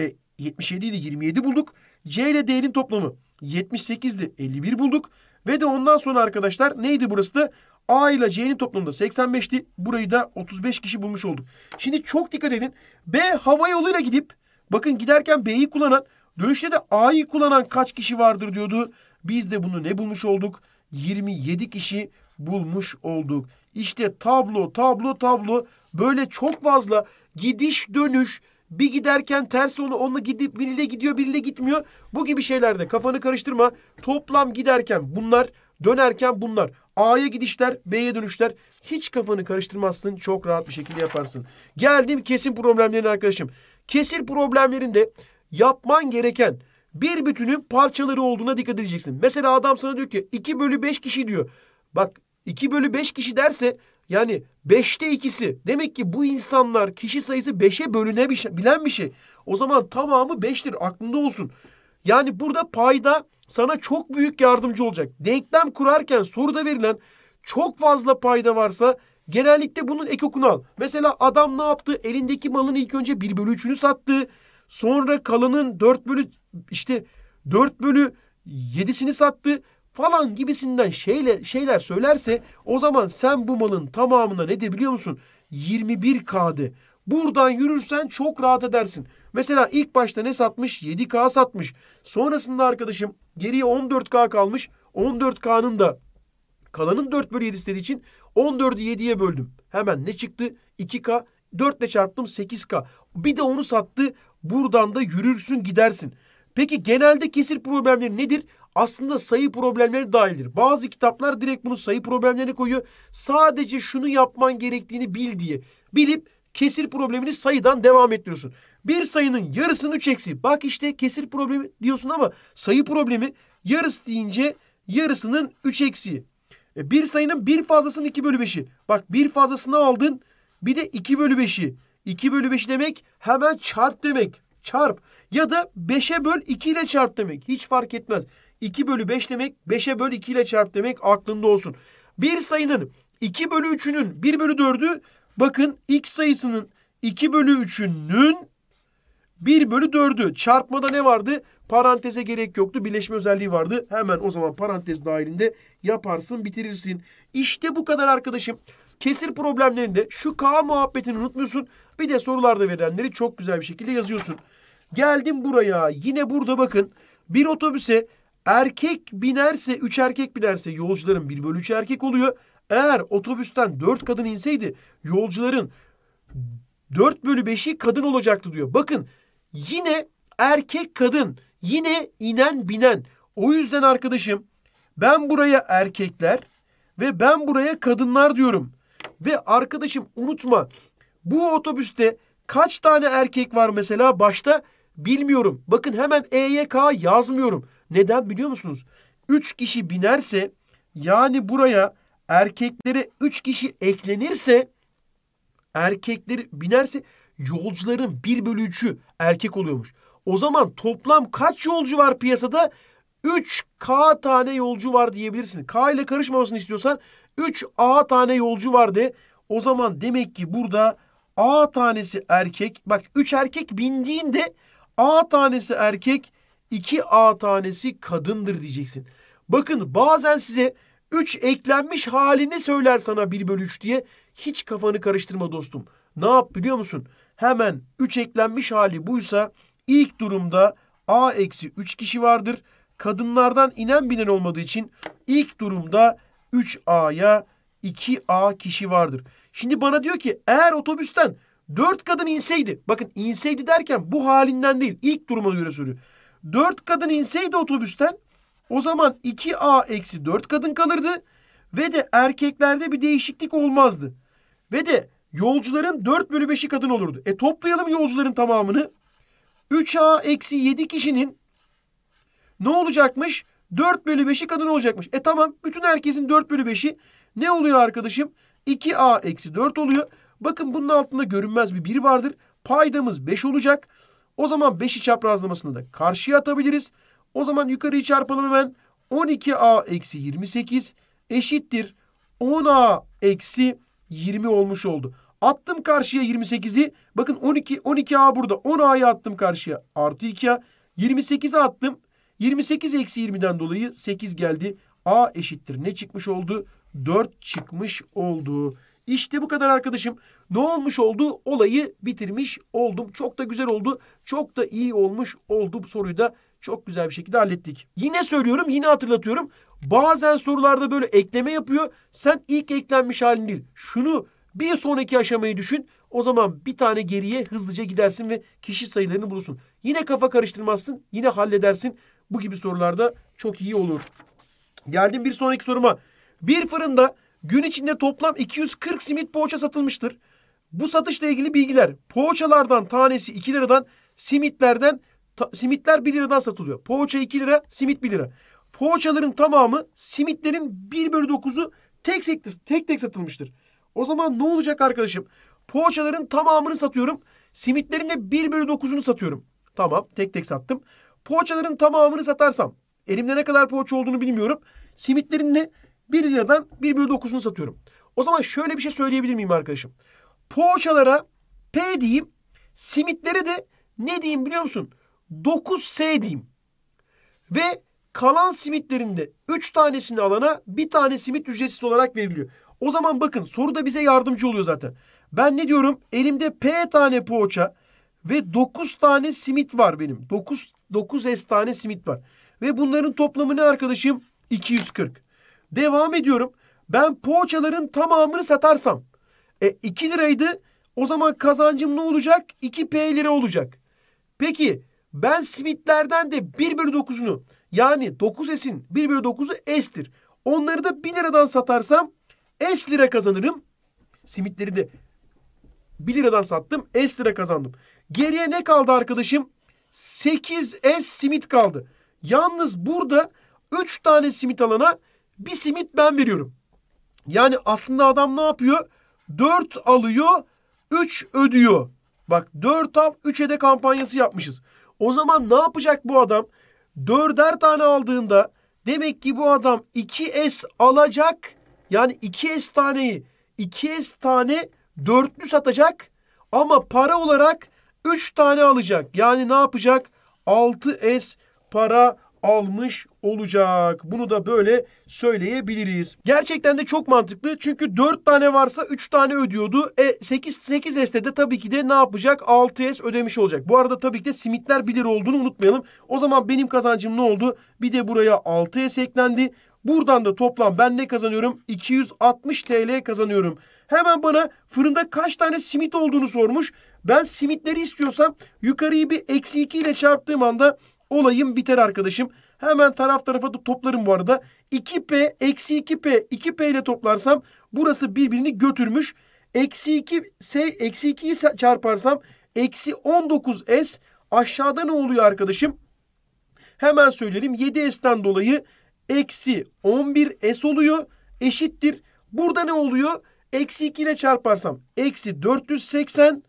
e, 77 idi 27 bulduk. C ile D'nin toplamı 78'di 51 bulduk. Ve de ondan sonra arkadaşlar neydi burası da? A ile C'nin toplamında 85'ti. Burayı da 35 kişi bulmuş olduk. Şimdi çok dikkat edin. B hava yoluyla gidip bakın giderken B'yi kullanan dönüşte de A'yı kullanan kaç kişi vardır diyordu. Biz de bunu ne bulmuş olduk? 27 kişi bulmuş olduk. İşte tablo, tablo, tablo böyle çok fazla gidiş dönüş bir giderken ters onu onunla gidip biriyle gidiyor biriyle gitmiyor. Bu gibi şeylerde kafanı karıştırma. Toplam giderken bunlar, dönerken bunlar. A'ya gidişler, B'ye dönüşler. Hiç kafanı karıştırmazsın. Çok rahat bir şekilde yaparsın. Geldim kesin problemlerine arkadaşım. Kesir problemlerinde yapman gereken bir bütünün parçaları olduğuna dikkat edeceksin. Mesela adam sana diyor ki 2 bölü 5 kişi diyor. Bak 2 bölü 5 kişi derse yani 5'te ikisi. Demek ki bu insanlar kişi sayısı 5'e bölünebilen şey, bir şey. O zaman tamamı 5'tir. Aklında olsun. Yani burada payda sana çok büyük yardımcı olacak. Denklem kurarken soruda verilen çok fazla payda varsa genellikle bunun ekokunu al. Mesela adam ne yaptı? Elindeki malın ilk önce 1 bölü 3'ünü sattı. Sonra kalanın 4 bölü işte 4 bölü 7'sini sattı falan gibisinden şeyle, şeyler söylerse o zaman sen bu malın tamamına ne de biliyor musun? 21 kd. Buradan yürürsen çok rahat edersin. Mesela ilk başta ne satmış? 7K satmış. Sonrasında arkadaşım geriye 14K kalmış. 14K'nın da kalanın 4 bölü 7 istediği için 14'ü 7'ye böldüm. Hemen ne çıktı? 2K. 4 ile çarptım 8K. Bir de onu sattı. Buradan da yürürsün gidersin. Peki genelde kesir problemleri nedir? Aslında sayı problemleri dahildir. Bazı kitaplar direkt bunu sayı problemlerine koyuyor. Sadece şunu yapman gerektiğini bil diye. Bilip kesir problemini sayıdan devam ettiriyorsun. Bir sayının yarısını 3 eksi. Bak işte kesir problemi diyorsun ama sayı problemi yarısı deyince yarısının 3 eksiği. E, bir sayının bir fazlasının 2 bölü 5'i. Bak bir fazlasını aldın bir de 2 bölü 5'i. 2 bölü 5 demek hemen çarp demek çarp ya da 5'e böl 2 ile çarp demek. Hiç fark etmez. 2 bölü 5 demek 5'e böl 2 ile çarp demek aklında olsun. Bir sayının 2 bölü 3'ünün 1 bölü 4'ü bakın x sayısının 2 bölü 3'ünün 1 bölü 4'ü çarpmada ne vardı? Paranteze gerek yoktu. Birleşme özelliği vardı. Hemen o zaman parantez dahilinde yaparsın bitirirsin. İşte bu kadar arkadaşım. Kesir problemlerinde şu K muhabbetini unutmuyorsun. Bir de sorularda verilenleri çok güzel bir şekilde yazıyorsun. Geldim buraya. Yine burada bakın. Bir otobüse erkek binerse, üç erkek binerse yolcuların bir bölü üç erkek oluyor. Eğer otobüsten dört kadın inseydi yolcuların dört bölü beşi kadın olacaktı diyor. Bakın yine erkek kadın, yine inen binen. O yüzden arkadaşım ben buraya erkekler ve ben buraya kadınlar diyorum. Ve arkadaşım unutma bu otobüste kaç tane erkek var mesela başta? Bilmiyorum. Bakın hemen EYK yazmıyorum. Neden biliyor musunuz? 3 kişi binerse yani buraya erkeklere 3 kişi eklenirse erkekleri binerse yolcuların 1 bölü 3'ü erkek oluyormuş. O zaman toplam kaç yolcu var piyasada? 3K tane yolcu var diyebilirsin. K ile karışmamasını istiyorsan 3A tane yolcu var de. O zaman demek ki burada A tanesi erkek. Bak 3 erkek bindiğinde A tanesi erkek, 2A tanesi kadındır diyeceksin. Bakın bazen size 3 eklenmiş halini söyler sana 1 bölü 3 diye. Hiç kafanı karıştırma dostum. Ne yap biliyor musun? Hemen 3 eklenmiş hali buysa ilk durumda A eksi 3 kişi vardır. Kadınlardan inen binen olmadığı için ilk durumda 3A'ya 2A kişi vardır. Şimdi bana diyor ki eğer otobüsten Dört kadın inseydi. Bakın inseydi derken bu halinden değil. İlk duruma göre söylüyor. Dört kadın inseydi otobüsten o zaman 2A eksi 4 kadın kalırdı. Ve de erkeklerde bir değişiklik olmazdı. Ve de yolcuların 4 bölü 5'i kadın olurdu. E toplayalım yolcuların tamamını. 3A eksi 7 kişinin ne olacakmış? 4 bölü 5'i kadın olacakmış. E tamam bütün herkesin 4 bölü 5'i ne oluyor arkadaşım? 2A eksi 4 oluyor. Bakın bunun altında görünmez bir 1 vardır. Paydamız 5 olacak. O zaman 5'i çaprazlamasını da karşıya atabiliriz. O zaman yukarıyı çarpalım hemen. 12a eksi 28 eşittir. 10a eksi 20 olmuş oldu. Attım karşıya 28'i. Bakın 12 12a burada. 10a'yı attım karşıya. Artı 2a. 28'i attım. 28 eksi 20'den dolayı 8 geldi. A eşittir. Ne çıkmış oldu? 4 çıkmış oldu. İşte bu kadar arkadaşım. Ne olmuş oldu? Olayı bitirmiş oldum. Çok da güzel oldu. Çok da iyi olmuş oldu bu soruyu da çok güzel bir şekilde hallettik. Yine söylüyorum, yine hatırlatıyorum. Bazen sorularda böyle ekleme yapıyor. Sen ilk eklenmiş halin değil. Şunu bir sonraki aşamayı düşün. O zaman bir tane geriye hızlıca gidersin ve kişi sayılarını bulursun. Yine kafa karıştırmazsın, yine halledersin. Bu gibi sorularda çok iyi olur. Geldim bir sonraki soruma. Bir fırında Gün içinde toplam 240 simit poğaça satılmıştır. Bu satışla ilgili bilgiler poğaçalardan tanesi 2 liradan simitlerden ta, simitler 1 liradan satılıyor. Poğaça 2 lira, simit 1 lira. Poğaçaların tamamı simitlerin 1 bölü 9'u tek, tek tek tek satılmıştır. O zaman ne olacak arkadaşım? Poğaçaların tamamını satıyorum. Simitlerin de 1 bölü 9'unu satıyorum. Tamam tek tek sattım. Poğaçaların tamamını satarsam elimde ne kadar poğaça olduğunu bilmiyorum. Simitlerin de 1 liradan 1 bölü 9'unu satıyorum. O zaman şöyle bir şey söyleyebilir miyim arkadaşım? Poğaçalara P diyeyim. Simitlere de ne diyeyim biliyor musun? 9S diyeyim. Ve kalan simitlerinde de 3 tanesini alana bir tane simit ücretsiz olarak veriliyor. O zaman bakın soru da bize yardımcı oluyor zaten. Ben ne diyorum? Elimde P tane poğaça ve 9 tane simit var benim. 9 9S tane simit var. Ve bunların toplamı ne arkadaşım? 240. Devam ediyorum. Ben poğaçaların tamamını satarsam. E 2 liraydı. O zaman kazancım ne olacak? 2 P lira olacak. Peki ben simitlerden de 1 bölü 9'unu yani 9S'in 1 bölü 9'u S'tir. Onları da 1 liradan satarsam S lira kazanırım. Simitleri de 1 liradan sattım. S lira kazandım. Geriye ne kaldı arkadaşım? 8S simit kaldı. Yalnız burada 3 tane simit alana bir simit ben veriyorum. Yani aslında adam ne yapıyor? 4 alıyor, 3 ödüyor. Bak 4 al 3 öde kampanyası yapmışız. O zaman ne yapacak bu adam? 4'er tane aldığında demek ki bu adam 2S alacak. Yani 2S taneyi 2S tane dörtlü satacak ama para olarak 3 tane alacak. Yani ne yapacak? 6S para almış olacak. Bunu da böyle söyleyebiliriz. Gerçekten de çok mantıklı. Çünkü 4 tane varsa 3 tane ödüyordu. E 8 8S'te de tabii ki de ne yapacak? 6S ödemiş olacak. Bu arada tabii ki de simitler 1 lira olduğunu unutmayalım. O zaman benim kazancım ne oldu? Bir de buraya 6S eklendi. Buradan da toplam ben ne kazanıyorum? 260 TL kazanıyorum. Hemen bana fırında kaç tane simit olduğunu sormuş. Ben simitleri istiyorsam yukarıyı bir eksi 2 ile çarptığım anda Olayım biter arkadaşım. Hemen taraf tarafa da toplarım bu arada. 2P eksi 2P 2P ile toplarsam burası birbirini götürmüş. Eksi 2 S eksi 2'yi çarparsam eksi 19 S aşağıda ne oluyor arkadaşım? Hemen söyleyelim 7 S'ten dolayı eksi 11 S oluyor eşittir. Burada ne oluyor? Eksi 2 ile çarparsam eksi 480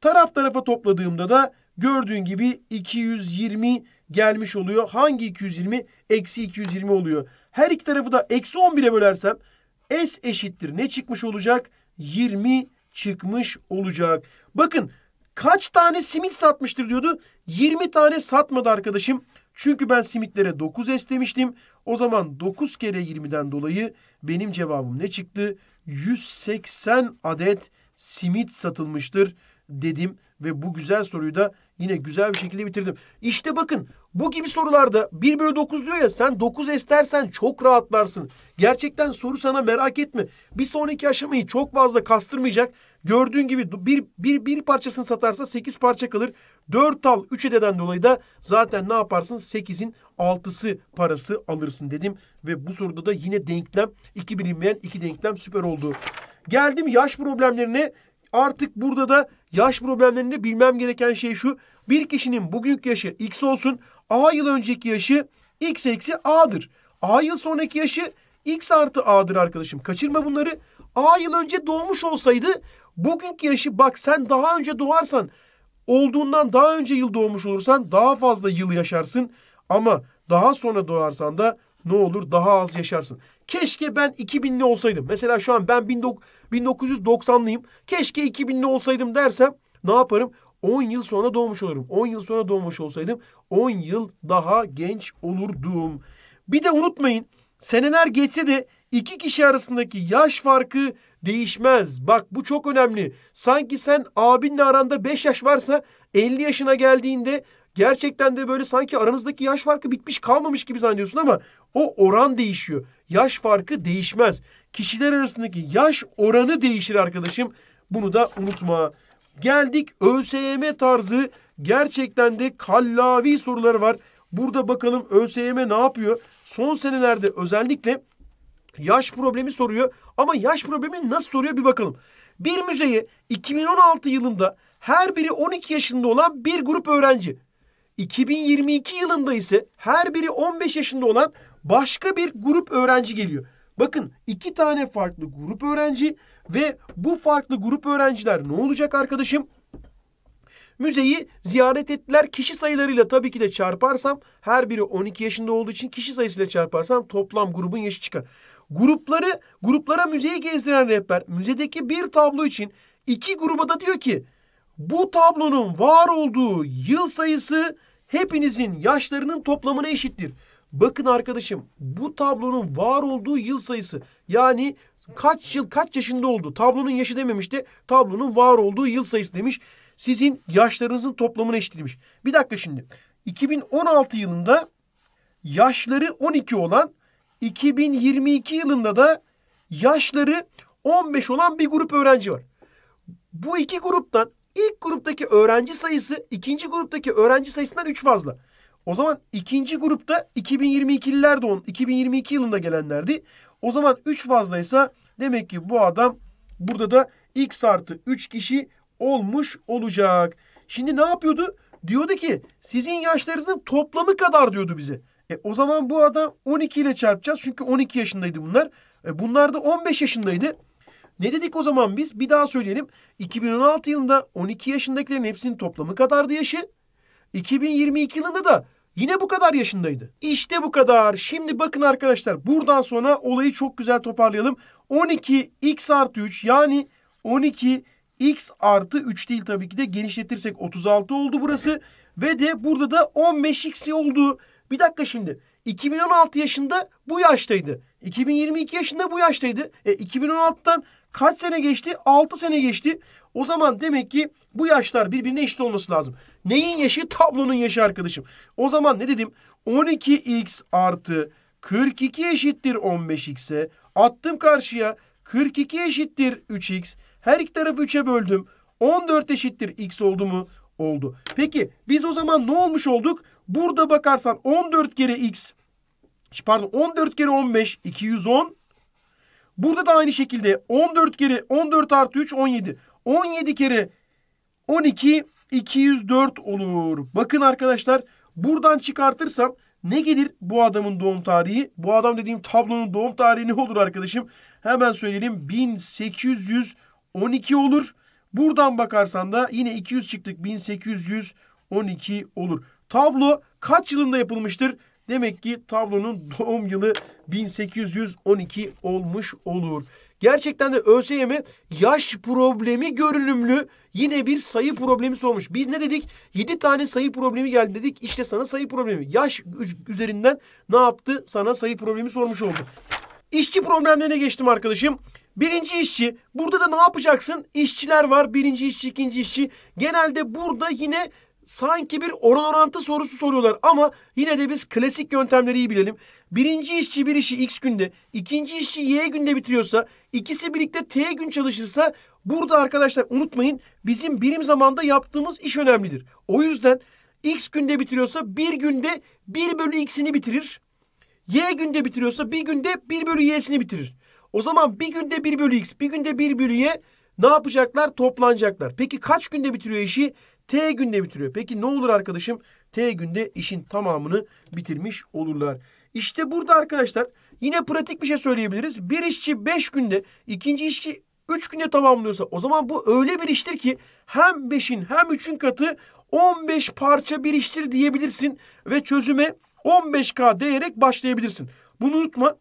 taraf tarafa topladığımda da gördüğün gibi 220 gelmiş oluyor. Hangi 220? Eksi 220 oluyor. Her iki tarafı da eksi 11'e bölersem S eşittir. Ne çıkmış olacak? 20 çıkmış olacak. Bakın kaç tane simit satmıştır diyordu. 20 tane satmadı arkadaşım. Çünkü ben simitlere 9S demiştim. O zaman 9 kere 20'den dolayı benim cevabım ne çıktı? 180 adet simit satılmıştır dedim ve bu güzel soruyu da Yine güzel bir şekilde bitirdim. İşte bakın bu gibi sorularda 1 bölü 9 diyor ya sen 9 estersen çok rahatlarsın. Gerçekten soru sana merak etme. Bir sonraki aşamayı çok fazla kastırmayacak. Gördüğün gibi bir, bir, bir parçasını satarsa 8 parça kalır. 4 al 3 ededen dolayı da zaten ne yaparsın 8'in 6'sı parası alırsın dedim. Ve bu soruda da yine denklem 2 bilinmeyen 2 denklem süper oldu. Geldim yaş problemlerine Artık burada da yaş problemlerinde bilmem gereken şey şu. Bir kişinin bugünkü yaşı x olsun. A yıl önceki yaşı x eksi a'dır. A yıl sonraki yaşı x artı a'dır arkadaşım. Kaçırma bunları. A yıl önce doğmuş olsaydı bugünkü yaşı bak sen daha önce doğarsan olduğundan daha önce yıl doğmuş olursan daha fazla yıl yaşarsın. Ama daha sonra doğarsan da ne olur daha az yaşarsın. Keşke ben 2000'li olsaydım. Mesela şu an ben 19 1990'lıyım. Keşke 2000'li olsaydım dersem ne yaparım? 10 yıl sonra doğmuş olurum. 10 yıl sonra doğmuş olsaydım 10 yıl daha genç olurdum. Bir de unutmayın seneler geçse de iki kişi arasındaki yaş farkı değişmez. Bak bu çok önemli. Sanki sen abinle aranda 5 yaş varsa 50 yaşına geldiğinde gerçekten de böyle sanki aranızdaki yaş farkı bitmiş kalmamış gibi zannediyorsun ama o oran değişiyor. Yaş farkı değişmez kişiler arasındaki yaş oranı değişir arkadaşım. Bunu da unutma. Geldik ÖSYM tarzı gerçekten de kallavi soruları var. Burada bakalım ÖSYM ne yapıyor? Son senelerde özellikle yaş problemi soruyor. Ama yaş problemi nasıl soruyor bir bakalım. Bir müzeye 2016 yılında her biri 12 yaşında olan bir grup öğrenci. 2022 yılında ise her biri 15 yaşında olan başka bir grup öğrenci geliyor. Bakın iki tane farklı grup öğrenci ve bu farklı grup öğrenciler ne olacak arkadaşım? Müzeyi ziyaret ettiler. Kişi sayılarıyla tabii ki de çarparsam her biri 12 yaşında olduğu için kişi sayısıyla çarparsam toplam grubun yaşı çıkar. Grupları gruplara müzeyi gezdiren rehber müzedeki bir tablo için iki gruba da diyor ki bu tablonun var olduğu yıl sayısı hepinizin yaşlarının toplamına eşittir. Bakın arkadaşım bu tablonun var olduğu yıl sayısı yani kaç yıl kaç yaşında oldu tablonun yaşı dememişti tablonun var olduğu yıl sayısı demiş. Sizin yaşlarınızın toplamını eşitlemiş. Bir dakika şimdi 2016 yılında yaşları 12 olan 2022 yılında da yaşları 15 olan bir grup öğrenci var. Bu iki gruptan ilk gruptaki öğrenci sayısı ikinci gruptaki öğrenci sayısından 3 fazla. O zaman ikinci grupta 2022'liler de 2022 yılında gelenlerdi. O zaman 3 fazlaysa demek ki bu adam burada da x artı 3 kişi olmuş olacak. Şimdi ne yapıyordu? Diyordu ki sizin yaşlarınızın toplamı kadar diyordu bize. E, o zaman bu adam 12 ile çarpacağız. Çünkü 12 yaşındaydı bunlar. E, bunlar da 15 yaşındaydı. Ne dedik o zaman biz? Bir daha söyleyelim. 2016 yılında 12 yaşındakilerin hepsinin toplamı kadardı yaşı. 2022 yılında da Yine bu kadar yaşındaydı. İşte bu kadar. Şimdi bakın arkadaşlar buradan sonra olayı çok güzel toparlayalım. 12 x artı 3 yani 12 x artı 3 değil tabii ki de genişletirsek 36 oldu burası. Ve de burada da 15 x oldu. Bir dakika şimdi. 2016 yaşında bu yaştaydı. 2022 yaşında bu yaştaydı. E, 2016'tan kaç sene geçti? 6 sene geçti. O zaman demek ki bu yaşlar birbirine eşit olması lazım. Neyin yaşı? Tablonun yaşı arkadaşım. O zaman ne dedim? 12x artı 42 eşittir 15x'e. Attım karşıya. 42 eşittir 3x. Her iki tarafı 3'e böldüm. 14 eşittir x oldu mu? Oldu. Peki biz o zaman ne olmuş olduk? Burada bakarsan 14 kere x pardon 14 kere 15 210. Burada da aynı şekilde 14 kere 14 artı 3 17. 17 kere 12 204 olur. Bakın arkadaşlar buradan çıkartırsam ne gelir bu adamın doğum tarihi? Bu adam dediğim tablonun doğum tarihi ne olur arkadaşım? Hemen söyleyelim 1812 olur. Buradan bakarsan da yine 200 çıktık 1812 olur. Tablo kaç yılında yapılmıştır? Demek ki tablonun doğum yılı 1812 olmuş olur. Gerçekten de ÖSYM yaş problemi görünümlü yine bir sayı problemi sormuş. Biz ne dedik? 7 tane sayı problemi geldi dedik. İşte sana sayı problemi. Yaş üzerinden ne yaptı? Sana sayı problemi sormuş oldu. İşçi problemlerine geçtim arkadaşım. Birinci işçi. Burada da ne yapacaksın? İşçiler var. Birinci işçi, ikinci işçi. Genelde burada yine sanki bir oran orantı sorusu soruyorlar ama yine de biz klasik yöntemleri iyi bilelim. Birinci işçi bir işi X günde, ikinci işçi Y günde bitiriyorsa, ikisi birlikte T gün çalışırsa burada arkadaşlar unutmayın bizim birim zamanda yaptığımız iş önemlidir. O yüzden X günde bitiriyorsa bir günde 1 bölü X'ini bitirir. Y günde bitiriyorsa bir günde 1 bölü Y'sini bitirir. O zaman bir günde 1 bölü X, bir günde 1 bölü Y ne yapacaklar? Toplanacaklar. Peki kaç günde bitiriyor işi? T günde bitiriyor. Peki ne olur arkadaşım? T günde işin tamamını bitirmiş olurlar. İşte burada arkadaşlar yine pratik bir şey söyleyebiliriz. Bir işçi 5 günde, ikinci işçi 3 günde tamamlıyorsa o zaman bu öyle bir iştir ki hem 5'in hem 3'ün katı 15 parça bir iştir diyebilirsin ve çözüme 15K diyerek başlayabilirsin. Bunu unutma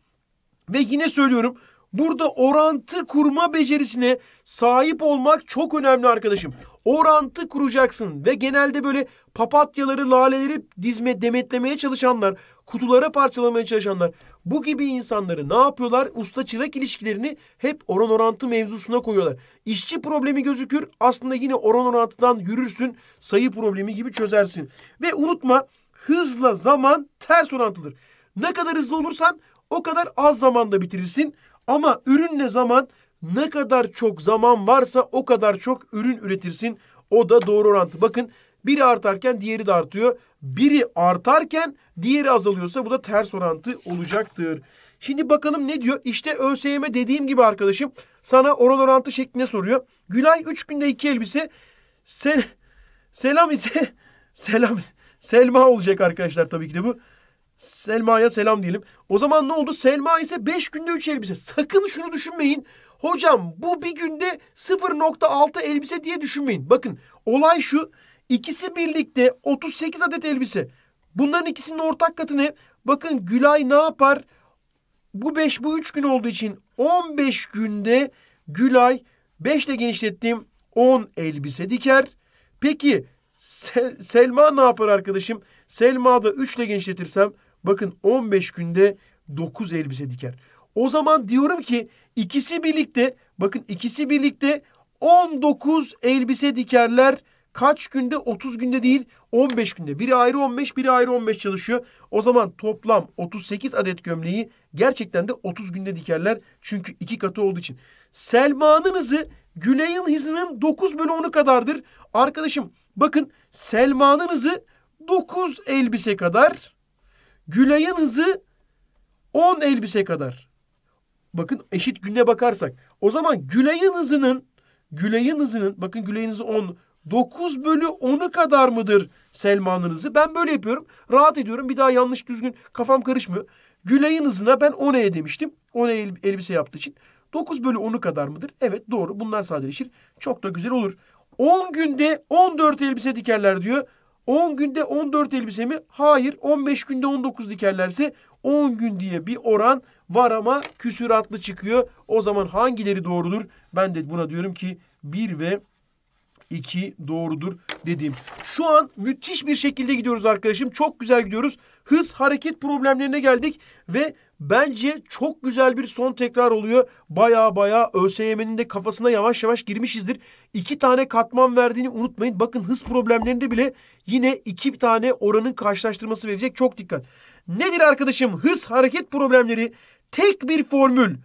ve yine söylüyorum burada orantı kurma becerisine sahip olmak çok önemli arkadaşım orantı kuracaksın ve genelde böyle papatyaları, laleleri dizme, demetlemeye çalışanlar, kutulara parçalamaya çalışanlar bu gibi insanları ne yapıyorlar? Usta çırak ilişkilerini hep oran orantı mevzusuna koyuyorlar. İşçi problemi gözükür aslında yine oran orantıdan yürürsün sayı problemi gibi çözersin. Ve unutma hızla zaman ters orantılıdır. Ne kadar hızlı olursan o kadar az zamanda bitirirsin. Ama ürünle zaman ne kadar çok zaman varsa o kadar çok ürün üretirsin. O da doğru orantı. Bakın biri artarken diğeri de artıyor. Biri artarken diğeri azalıyorsa bu da ters orantı olacaktır. Şimdi bakalım ne diyor? İşte ÖSYM dediğim gibi arkadaşım sana oral orantı şeklinde soruyor. Gülay 3 günde 2 elbise. Sel selam ise selam Selma olacak arkadaşlar tabii ki de bu. Selma'ya selam diyelim. O zaman ne oldu? Selma ise 5 günde 3 elbise. Sakın şunu düşünmeyin. Hocam bu bir günde 0.6 elbise diye düşünmeyin. Bakın olay şu. İkisi birlikte 38 adet elbise. Bunların ikisinin ortak katı ne? Bakın Gülay ne yapar? Bu 5 bu 3 gün olduğu için 15 günde Gülay 5 ile genişlettiğim 10 elbise diker. Peki Sel Selma ne yapar arkadaşım? Selma da 3 ile genişletirsem bakın 15 günde 9 elbise diker. O zaman diyorum ki İkisi birlikte bakın ikisi birlikte 19 elbise dikerler. Kaç günde? 30 günde değil 15 günde. Biri ayrı 15 biri ayrı 15 çalışıyor. O zaman toplam 38 adet gömleği gerçekten de 30 günde dikerler. Çünkü iki katı olduğu için. Selma'nın hızı Güley'in hızının 9 bölü 10'u kadardır. Arkadaşım bakın Selma'nın hızı 9 elbise kadar. Gülay'ın hızı 10 elbise kadar. Bakın eşit güne bakarsak. O zaman Gülay'ın hızının Gülay'ın hızının bakın Gülay'ın hızı 10 9 bölü 10'u kadar mıdır Selma'nın hızı? Ben böyle yapıyorum. Rahat ediyorum. Bir daha yanlış düzgün kafam karışmıyor. Gülay'ın hızına ben 10'e demiştim. 10 e el, elbise yaptığı için. 9 bölü 10'u kadar mıdır? Evet doğru. Bunlar sadeleşir. Çok da güzel olur. 10 günde 14 elbise dikerler diyor. 10 günde 14 elbise mi? Hayır. 15 günde 19 dikerlerse 10 gün diye bir oran var ama küsüratlı çıkıyor. O zaman hangileri doğrudur? Ben de buna diyorum ki 1 ve 2 doğrudur dediğim. Şu an müthiş bir şekilde gidiyoruz arkadaşım. Çok güzel gidiyoruz. Hız hareket problemlerine geldik ve bence çok güzel bir son tekrar oluyor. Baya baya ÖSYM'nin de kafasına yavaş yavaş girmişizdir. İki tane katman verdiğini unutmayın. Bakın hız problemlerinde bile yine iki tane oranın karşılaştırması verecek. Çok dikkat. Nedir arkadaşım? Hız hareket problemleri tek bir formül.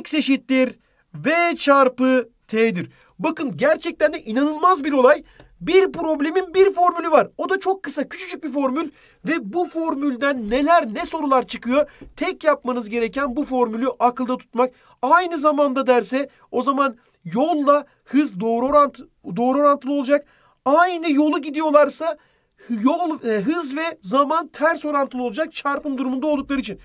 X eşittir V çarpı T'dir. Bakın gerçekten de inanılmaz bir olay. Bir problemin bir formülü var. O da çok kısa, küçücük bir formül ve bu formülden neler, ne sorular çıkıyor? Tek yapmanız gereken bu formülü akılda tutmak. Aynı zamanda derse o zaman yolla hız doğru orantı doğru orantılı olacak. Aynı yolu gidiyorlarsa yol e, hız ve zaman ters orantılı olacak çarpım durumunda oldukları için.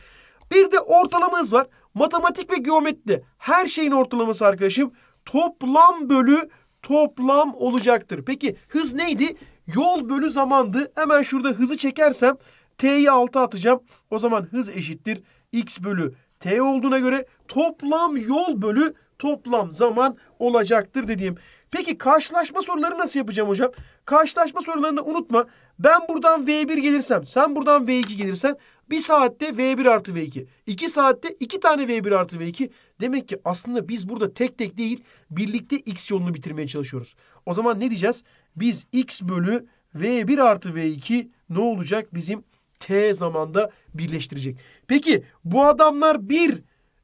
Bir de ortalamanız var. Matematik ve geometride her şeyin ortalaması arkadaşım toplam bölü toplam olacaktır. Peki hız neydi? Yol bölü zamandı. Hemen şurada hızı çekersem t'yi 6 atacağım. O zaman hız eşittir x bölü t olduğuna göre toplam yol bölü toplam zaman olacaktır dediğim. Peki karşılaşma soruları nasıl yapacağım hocam? Karşılaşma sorularını unutma. Ben buradan V1 gelirsem, sen buradan V2 gelirsen bir saatte V1 artı V2. iki saatte iki tane V1 artı V2. Demek ki aslında biz burada tek tek değil birlikte X yolunu bitirmeye çalışıyoruz. O zaman ne diyeceğiz? Biz X bölü V1 artı V2 ne olacak? Bizim T zamanda birleştirecek. Peki bu adamlar bir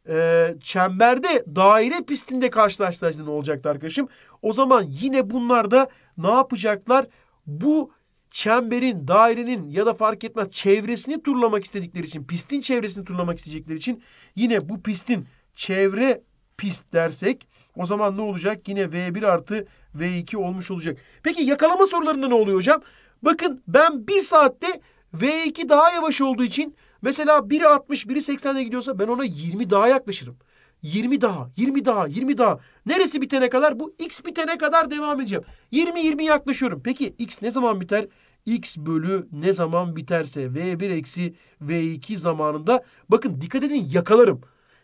e, çemberde daire pistinde karşılaştığı ne olacaktı arkadaşım? O zaman yine bunlar da ne yapacaklar? Bu çemberin, dairenin ya da fark etmez çevresini turlamak istedikleri için, pistin çevresini turlamak isteyecekleri için yine bu pistin çevre pist dersek o zaman ne olacak? Yine V1 artı V2 olmuş olacak. Peki yakalama sorularında ne oluyor hocam? Bakın ben bir saatte V2 daha yavaş olduğu için Mesela biri 60, biri 80'e gidiyorsa ben ona 20 daha yaklaşırım. 20 daha, 20 daha, 20 daha. Neresi bitene kadar? Bu x bitene kadar devam edeceğim. 20 20 yaklaşıyorum. Peki x ne zaman biter? x bölü ne zaman biterse v1 eksi v2 zamanında bakın dikkat edin yakalarım.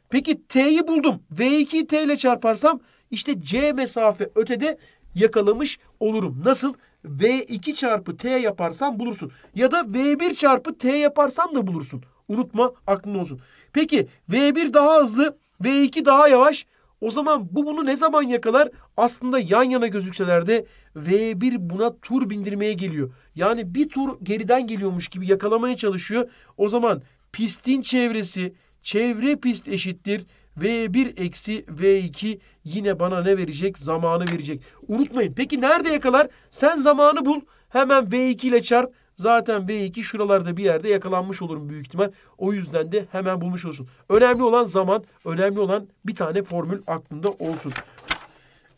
Peki t'yi buldum. v 2 t ile çarparsam işte c mesafe ötede yakalamış olurum. Nasıl? V2 çarpı T yaparsan bulursun. Ya da V1 çarpı T yaparsan da bulursun. Unutma aklında olsun. Peki V1 daha hızlı V2 daha yavaş. O zaman bu bunu ne zaman yakalar? Aslında yan yana gözükselerde V1 buna tur bindirmeye geliyor. Yani bir tur geriden geliyormuş gibi yakalamaya çalışıyor. O zaman pistin çevresi çevre pist eşittir V1 eksi V2 yine bana ne verecek? Zamanı verecek. Unutmayın. Peki nerede yakalar? Sen zamanı bul. Hemen V2 ile çarp. Zaten V2 şuralarda bir yerde yakalanmış olurum büyük ihtimal. O yüzden de hemen bulmuş olsun. Önemli olan zaman, önemli olan bir tane formül aklında olsun.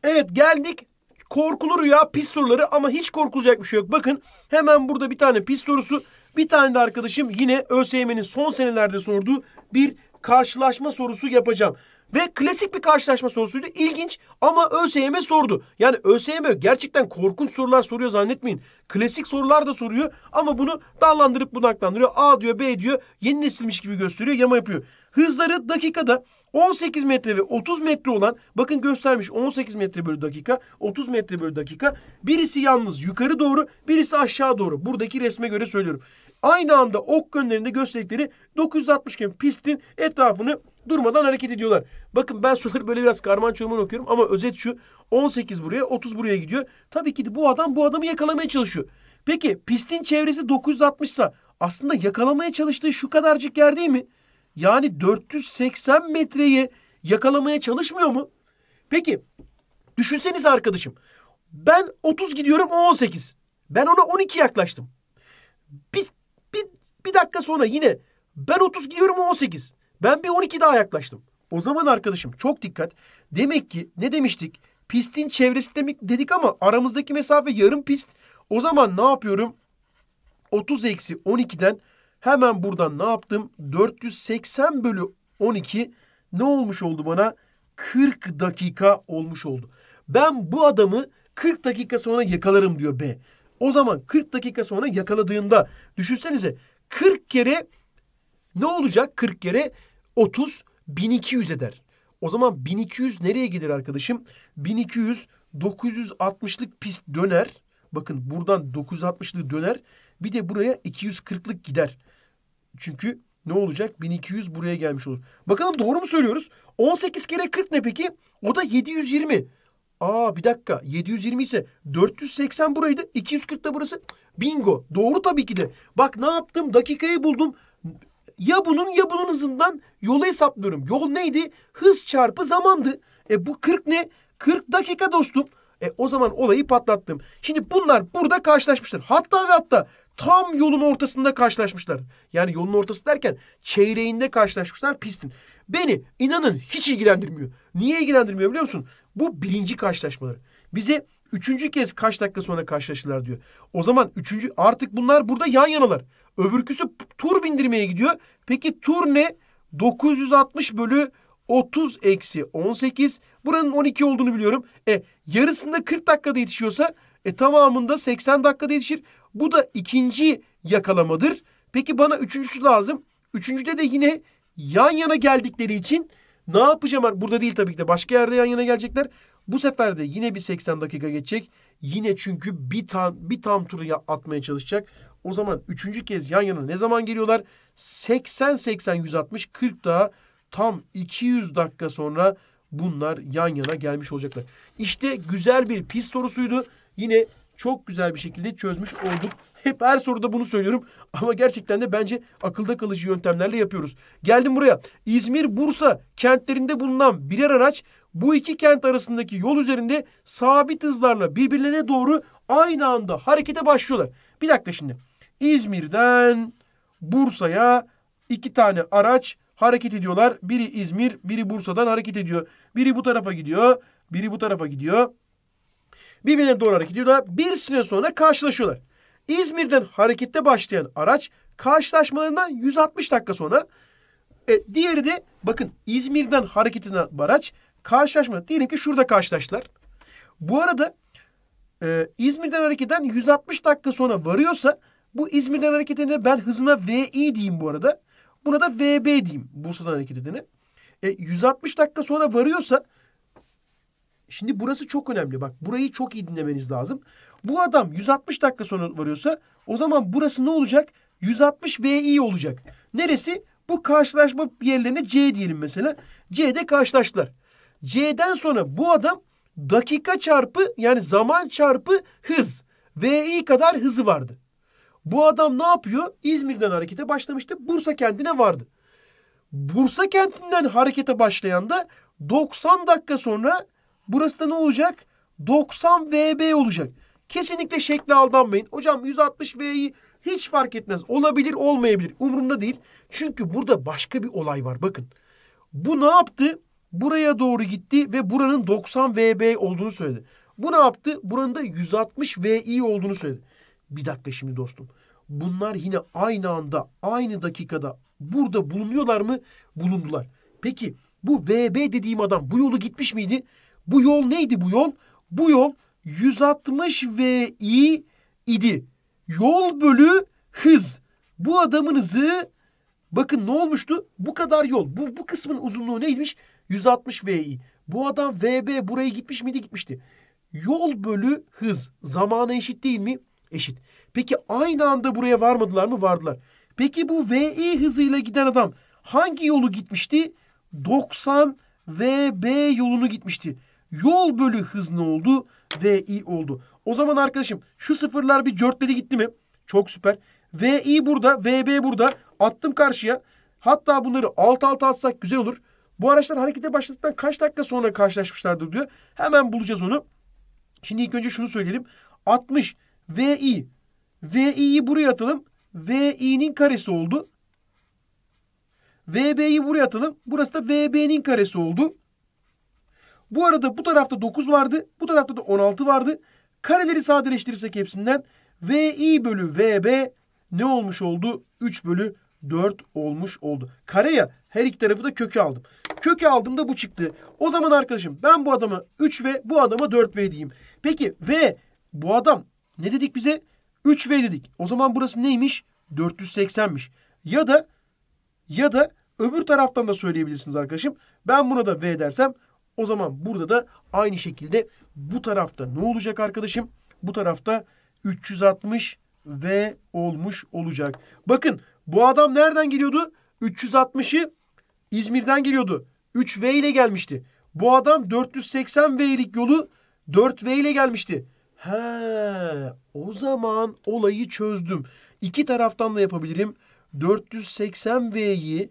Evet geldik korkulu rüya pis soruları ama hiç korkulacak bir şey yok. Bakın hemen burada bir tane pis sorusu bir tane de arkadaşım yine ÖSYM'nin son senelerde sorduğu bir karşılaşma sorusu yapacağım. Ve klasik bir karşılaşma sorusuydu. İlginç ama ÖSYM sordu. Yani ÖSYM gerçekten korkunç sorular soruyor zannetmeyin. Klasik sorular da soruyor ama bunu dallandırıp budaklandırıyor. A diyor B diyor yeni nesilmiş gibi gösteriyor yama yapıyor. Hızları dakikada 18 metre ve 30 metre olan bakın göstermiş 18 metre bölü dakika 30 metre bölü dakika birisi yalnız yukarı doğru birisi aşağı doğru buradaki resme göre söylüyorum aynı anda ok gönderinde gösterdikleri 960 km pistin etrafını durmadan hareket ediyorlar. Bakın ben soruları böyle biraz karman çorman okuyorum ama özet şu 18 buraya 30 buraya gidiyor. Tabii ki bu adam bu adamı yakalamaya çalışıyor. Peki pistin çevresi 960 ise aslında yakalamaya çalıştığı şu kadarcık yer değil mi? Yani 480 metreye yakalamaya çalışmıyor mu? Peki düşünseniz arkadaşım ben 30 gidiyorum o 18. Ben ona 12 yaklaştım. Bir bir dakika sonra yine ben 30 gidiyorum o 18. Ben bir 12 daha yaklaştım. O zaman arkadaşım çok dikkat. Demek ki ne demiştik? Pistin çevresi demek dedik ama aramızdaki mesafe yarım pist. O zaman ne yapıyorum? 30 eksi 12'den hemen buradan ne yaptım? 480 bölü 12 ne olmuş oldu bana? 40 dakika olmuş oldu. Ben bu adamı 40 dakika sonra yakalarım diyor B. O zaman 40 dakika sonra yakaladığında düşünsenize 40 kere ne olacak? 40 kere 30 1200 eder. O zaman 1200 nereye gider arkadaşım? 1200 960'lık pist döner. Bakın buradan 960'lık döner. Bir de buraya 240'lık gider. Çünkü ne olacak? 1200 buraya gelmiş olur. Bakalım doğru mu söylüyoruz? 18 kere 40 ne peki? O da 720. Aa bir dakika 720 ise 480 buraydı 240 da burası. Bingo doğru tabii ki de. Bak ne yaptım dakikayı buldum. Ya bunun ya bunun hızından yolu hesaplıyorum. Yol neydi? Hız çarpı zamandı. E bu 40 ne? 40 dakika dostum. E o zaman olayı patlattım. Şimdi bunlar burada karşılaşmışlar. Hatta ve hatta tam yolun ortasında karşılaşmışlar. Yani yolun ortası derken çeyreğinde karşılaşmışlar pistin. Beni inanın hiç ilgilendirmiyor. Niye ilgilendirmiyor biliyor musun? Bu birinci karşılaşmaları. Bize üçüncü kez kaç dakika sonra karşılaştılar diyor. O zaman üçüncü artık bunlar burada yan yanalar. Öbürküsü tur bindirmeye gidiyor. Peki tur ne? 960 bölü 30 eksi 18. Buranın 12 olduğunu biliyorum. E yarısında 40 dakikada yetişiyorsa e tamamında 80 dakikada yetişir. Bu da ikinci yakalamadır. Peki bana üçüncüsü lazım. Üçüncüde de yine yan yana geldikleri için ne yapacağım? Burada değil tabii ki de. Başka yerde yan yana gelecekler. Bu sefer de yine bir 80 dakika geçecek. Yine çünkü bir tam, bir tam turu atmaya çalışacak. O zaman üçüncü kez yan yana ne zaman geliyorlar? 80-80-160 40 daha tam 200 dakika sonra bunlar yan yana gelmiş olacaklar. İşte güzel bir pis sorusuydu. Yine çok güzel bir şekilde çözmüş olduk. Hep her soruda bunu söylüyorum ama gerçekten de bence akılda kalıcı yöntemlerle yapıyoruz. Geldim buraya. İzmir, Bursa kentlerinde bulunan birer araç bu iki kent arasındaki yol üzerinde sabit hızlarla birbirlerine doğru aynı anda harekete başlıyorlar. Bir dakika şimdi. İzmir'den Bursa'ya iki tane araç hareket ediyorlar. Biri İzmir, biri Bursa'dan hareket ediyor. Biri bu tarafa gidiyor, biri bu tarafa gidiyor birbirine doğru hareket ediyorlar. Bir süre sonra karşılaşıyorlar. İzmir'den harekette başlayan araç karşılaşmalarından 160 dakika sonra e, diğeri de bakın İzmir'den hareketine araç karşılaşma. Diyelim ki şurada karşılaştılar. Bu arada e, İzmir'den hareketen 160 dakika sonra varıyorsa bu İzmir'den hareket edene ben hızına VI diyeyim bu arada. Buna da VB diyeyim Bursa'dan hareket edene. E, 160 dakika sonra varıyorsa Şimdi burası çok önemli. Bak burayı çok iyi dinlemeniz lazım. Bu adam 160 dakika sonra varıyorsa o zaman burası ne olacak? 160 VI olacak. Neresi? Bu karşılaşma yerlerine C diyelim mesela. C'de karşılaştılar. C'den sonra bu adam dakika çarpı yani zaman çarpı hız. VI kadar hızı vardı. Bu adam ne yapıyor? İzmir'den harekete başlamıştı. Bursa kentine vardı. Bursa kentinden harekete başlayan da 90 dakika sonra Burası da ne olacak? 90 VB olacak. Kesinlikle şekle aldanmayın. Hocam 160 V'yi hiç fark etmez. Olabilir olmayabilir. Umurumda değil. Çünkü burada başka bir olay var. Bakın. Bu ne yaptı? Buraya doğru gitti ve buranın 90 VB olduğunu söyledi. Bu ne yaptı? Buranın da 160 VI olduğunu söyledi. Bir dakika şimdi dostum. Bunlar yine aynı anda, aynı dakikada burada bulunuyorlar mı? Bulundular. Peki bu VB dediğim adam bu yolu gitmiş miydi? Bu yol neydi bu yol? Bu yol 160 VI idi. Yol bölü hız. Bu adamın hızı bakın ne olmuştu? Bu kadar yol. Bu, bu kısmın uzunluğu neymiş? 160 VI. Bu adam VB buraya gitmiş miydi? Gitmişti. Yol bölü hız. Zamana eşit değil mi? Eşit. Peki aynı anda buraya varmadılar mı? Vardılar. Peki bu VI hızıyla giden adam hangi yolu gitmişti? 90 VB yolunu gitmişti. Yol bölü hız ne oldu? VI oldu. O zaman arkadaşım şu sıfırlar bir cörtledi gitti mi? Çok süper. VI burada, VB burada. Attım karşıya. Hatta bunları alt alta atsak güzel olur. Bu araçlar harekete başladıktan kaç dakika sonra karşılaşmışlardır diyor. Hemen bulacağız onu. Şimdi ilk önce şunu söyleyelim. 60 VI. VI'yi buraya atalım. VI'nin karesi oldu. VB'yi buraya atalım. Burası da VB'nin karesi oldu. Bu arada bu tarafta 9 vardı. Bu tarafta da 16 vardı. Kareleri sadeleştirirsek hepsinden VI bölü VB ne olmuş oldu? 3 bölü 4 olmuş oldu. Kare ya her iki tarafı da kökü aldım. Kökü aldığımda bu çıktı. O zaman arkadaşım ben bu adama 3 v bu adama 4 v diyeyim. Peki V bu adam ne dedik bize? 3 v dedik. O zaman burası neymiş? 480'miş. Ya da ya da öbür taraftan da söyleyebilirsiniz arkadaşım. Ben buna da V dersem o zaman burada da aynı şekilde bu tarafta ne olacak arkadaşım? Bu tarafta 360 V olmuş olacak. Bakın bu adam nereden geliyordu? 360'ı İzmir'den geliyordu. 3V ile gelmişti. Bu adam 480 V'lik yolu 4V ile gelmişti. He, o zaman olayı çözdüm. İki taraftan da yapabilirim. 480 V'yi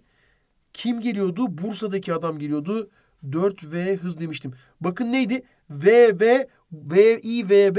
kim geliyordu? Bursa'daki adam geliyordu. 4V hız demiştim. Bakın neydi? VB, VI, VB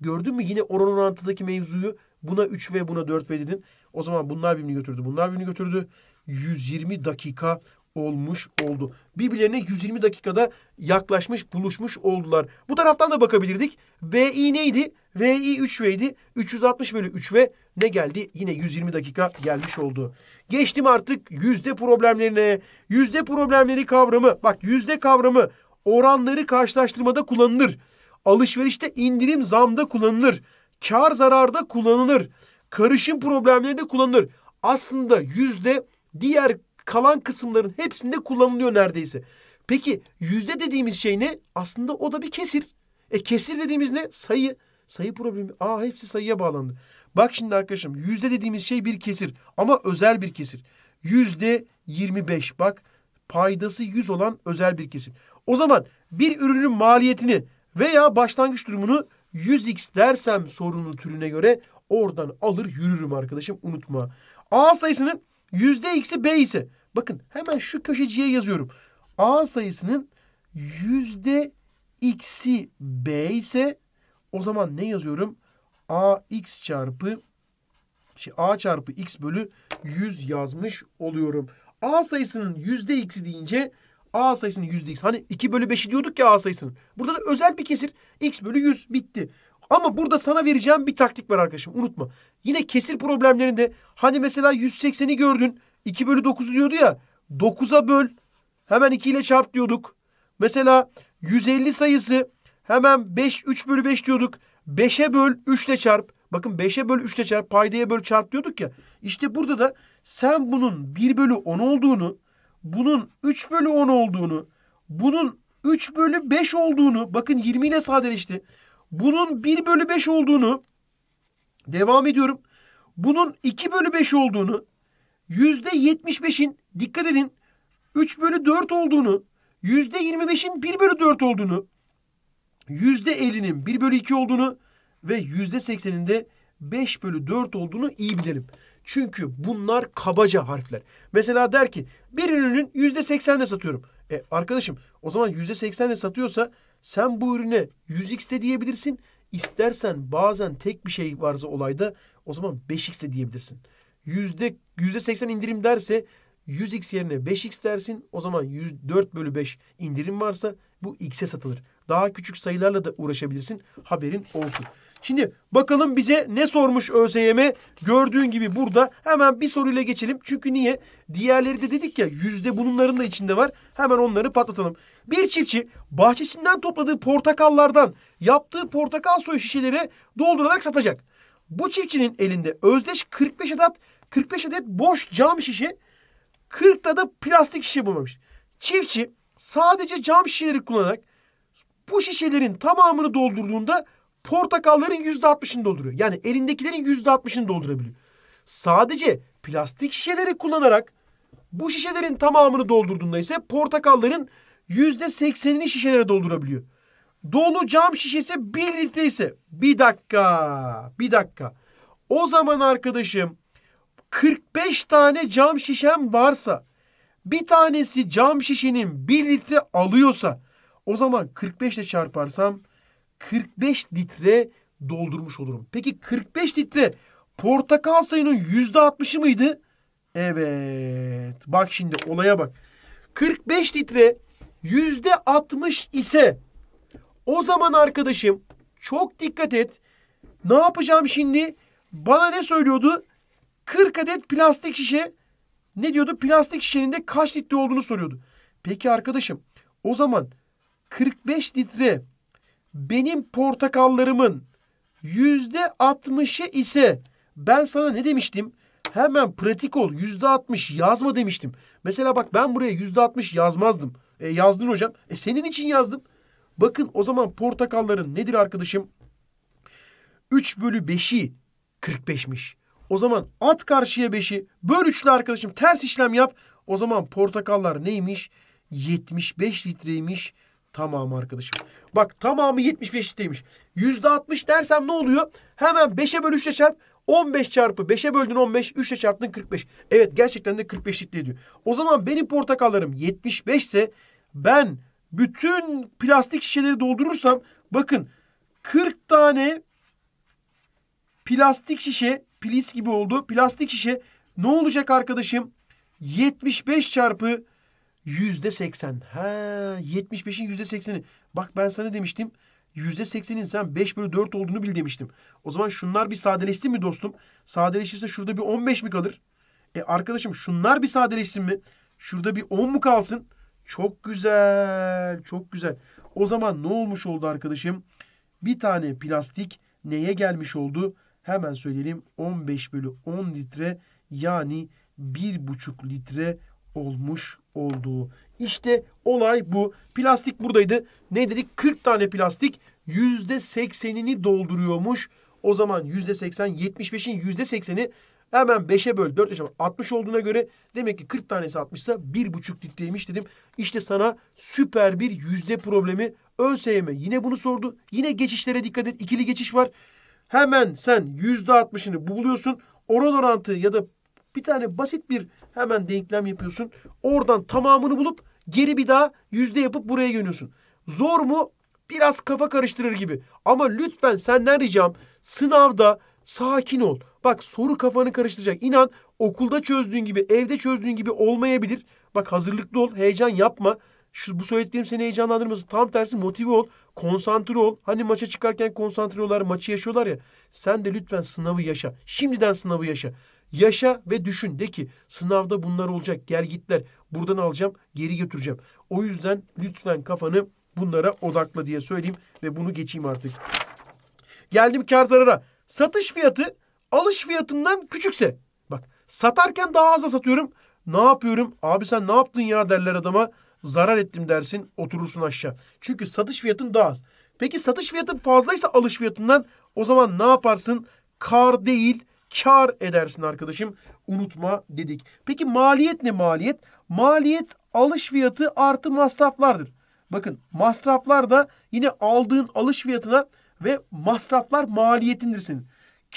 gördün mü? Yine oran orantıdaki mevzuyu buna 3V buna 4V dedin O zaman bunlar birbirini götürdü. Bunlar birbirini götürdü. 120 dakika olmuş oldu. Birbirlerine 120 dakikada yaklaşmış, buluşmuş oldular. Bu taraftan da bakabilirdik. VI neydi? VI 3V'ydi. 360 bölü 3V ne geldi? Yine 120 dakika gelmiş oldu. Geçtim artık yüzde problemlerine. Yüzde problemleri kavramı. Bak yüzde kavramı oranları karşılaştırmada kullanılır. Alışverişte indirim zamda kullanılır. Kar zararda kullanılır. Karışım problemlerinde kullanılır. Aslında yüzde diğer kalan kısımların hepsinde kullanılıyor neredeyse. Peki yüzde dediğimiz şey ne? Aslında o da bir kesir. E kesir dediğimiz ne? Sayı. Sayı problemi. Aa hepsi sayıya bağlandı. Bak şimdi arkadaşım yüzde dediğimiz şey bir kesir. Ama özel bir kesir. Yüzde yirmi beş. Bak paydası yüz olan özel bir kesir. O zaman bir ürünün maliyetini veya başlangıç durumunu 100x dersem sorunun türüne göre oradan alır yürürüm arkadaşım unutma. A sayısının Yüzde eksi B ise bakın hemen şu köşeciye yazıyorum. A sayısının yüzde x'i B ise o zaman ne yazıyorum? A x çarpı şey A çarpı x bölü 100 yazmış oluyorum. A sayısının yüzde x'i deyince A sayısının yüzde x. Hani 2 bölü 5'i diyorduk ya A sayısının. Burada da özel bir kesir. X bölü 100 bitti. Ama burada sana vereceğim bir taktik var arkadaşım unutma. Yine kesir problemlerinde hani mesela 180'i gördün 2 bölü 9 diyordu ya 9'a böl hemen 2 ile çarp diyorduk. Mesela 150 sayısı hemen 5 3 bölü 5 diyorduk. 5'e böl 3 ile çarp. Bakın 5'e böl 3 ile çarp paydaya böl çarp diyorduk ya. İşte burada da sen bunun 1 bölü 10 olduğunu bunun 3 bölü 10 olduğunu bunun 3 bölü 5 olduğunu bakın 20 ile sadeleşti. Bunun 1 bölü 5 olduğunu devam ediyorum. Bunun 2 bölü 5 olduğunu %75'in dikkat edin 3 bölü 4 olduğunu %25'in 1 bölü 4 olduğunu %50'nin 1 bölü 2 olduğunu ve %80'in de 5 bölü 4 olduğunu iyi bilelim. Çünkü bunlar kabaca harfler. Mesela der ki bir ürünün %80'le satıyorum. E arkadaşım o zaman %80'le satıyorsa sen bu ürüne 100x de diyebilirsin. İstersen bazen tek bir şey varsa olayda o zaman 5x de diyebilirsin. Yüzde, %80 indirim derse 100x yerine 5x dersin. O zaman 4 bölü 5 indirim varsa bu x'e satılır. Daha küçük sayılarla da uğraşabilirsin. Haberin olsun. Şimdi bakalım bize ne sormuş ÖSYM? Gördüğün gibi burada hemen bir soruyla geçelim. Çünkü niye? Diğerleri de dedik ya yüzde bunların da içinde var. Hemen onları patlatalım. Bir çiftçi bahçesinden topladığı portakallardan yaptığı portakal suyu şişeleri doldurarak satacak. Bu çiftçinin elinde özdeş 45 adet 45 adet boş cam şişe, 40 da plastik şişe bulmamış. Çiftçi sadece cam şişeleri kullanarak bu şişelerin tamamını doldurduğunda portakalların yüzde altmışını dolduruyor. Yani elindekilerin yüzde altmışını doldurabiliyor. Sadece plastik şişeleri kullanarak bu şişelerin tamamını doldurduğunda ise portakalların yüzde seksenini şişelere doldurabiliyor. Dolu cam şişesi bir litre ise bir dakika bir dakika. O zaman arkadaşım 45 tane cam şişem varsa bir tanesi cam şişenin bir litre alıyorsa o zaman 45 ile çarparsam 45 litre doldurmuş olurum. Peki 45 litre portakal sayının yüzde %60'ı mıydı? Evet. Bak şimdi olaya bak. 45 litre yüzde %60 ise o zaman arkadaşım çok dikkat et. Ne yapacağım şimdi? Bana ne söylüyordu? 40 adet plastik şişe ne diyordu? Plastik şişenin de kaç litre olduğunu soruyordu. Peki arkadaşım o zaman 45 litre benim portakallarımın yüzde altmışı ise ben sana ne demiştim? Hemen pratik ol. Yüzde altmış yazma demiştim. Mesela bak ben buraya yüzde altmış yazmazdım. E, yazdın hocam. E, senin için yazdım. Bakın o zaman portakalların nedir arkadaşım? 3 bölü 5'i 45'miş. O zaman at karşıya 5'i böl 3'lü arkadaşım ters işlem yap. O zaman portakallar neymiş? 75 litreymiş. Tamam arkadaşım. Bak tamamı 75 75'likteymiş. %60 dersem ne oluyor? Hemen 5'e böl 3'le çarp. 15 çarpı 5'e böldün 15, 3'e çarptın 45. Evet gerçekten de 45 45'likli ediyor. O zaman benim portakallarım 75 ise ben bütün plastik şişeleri doldurursam bakın 40 tane plastik şişe plis gibi oldu. Plastik şişe ne olacak arkadaşım? 75 çarpı Yüzde seksen. Ha, 75'in yüzde sekseni. Bak ben sana demiştim. Yüzde seksenin sen 5 bölü 4 olduğunu bil demiştim. O zaman şunlar bir sadeleşsin mi dostum? Sadeleşirse şurada bir 15 mi kalır? E arkadaşım şunlar bir sadeleşsin mi? Şurada bir 10 mu kalsın? Çok güzel. Çok güzel. O zaman ne olmuş oldu arkadaşım? Bir tane plastik neye gelmiş oldu? Hemen söyleyelim. 15 bölü 10 litre yani bir buçuk litre olmuş olduğu. İşte olay bu. Plastik buradaydı. Ne dedik? 40 tane plastik yüzde %80'ini dolduruyormuş. O zaman yüzde %80, 75'in yüzde %80'i hemen 5'e böl 4 yaşam 60 olduğuna göre demek ki 40 tanesi 60 60'sa 1,5 litreymiş dedim. İşte sana süper bir yüzde problemi ÖSYM yine bunu sordu. Yine geçişlere dikkat et. İkili geçiş var. Hemen sen yüzde %60'ını buluyorsun. oral orantı ya da bir tane basit bir hemen denklem yapıyorsun. Oradan tamamını bulup geri bir daha yüzde yapıp buraya yönüyorsun. Zor mu? Biraz kafa karıştırır gibi. Ama lütfen senden ricam sınavda sakin ol. Bak soru kafanı karıştıracak. İnan okulda çözdüğün gibi, evde çözdüğün gibi olmayabilir. Bak hazırlıklı ol, heyecan yapma. Şu, bu söylediğim seni heyecanlandırmasın. Tam tersi motive ol, konsantre ol. Hani maça çıkarken konsantre olar, maçı yaşıyorlar ya. Sen de lütfen sınavı yaşa. Şimdiden sınavı yaşa. Yaşa ve düşün. De ki sınavda bunlar olacak. Gel gitler. Buradan alacağım. Geri götüreceğim. O yüzden lütfen kafanı bunlara odakla diye söyleyeyim. Ve bunu geçeyim artık. Geldim kar zarara. Satış fiyatı alış fiyatından küçükse. Bak satarken daha aza satıyorum. Ne yapıyorum? Abi sen ne yaptın ya derler adama. Zarar ettim dersin oturursun aşağı. Çünkü satış fiyatın daha az. Peki satış fiyatın fazlaysa alış fiyatından o zaman ne yaparsın? Kar değil kar edersin arkadaşım. Unutma dedik. Peki maliyet ne maliyet? Maliyet alış fiyatı artı masraflardır. Bakın masraflar da yine aldığın alış fiyatına ve masraflar maliyetindir senin.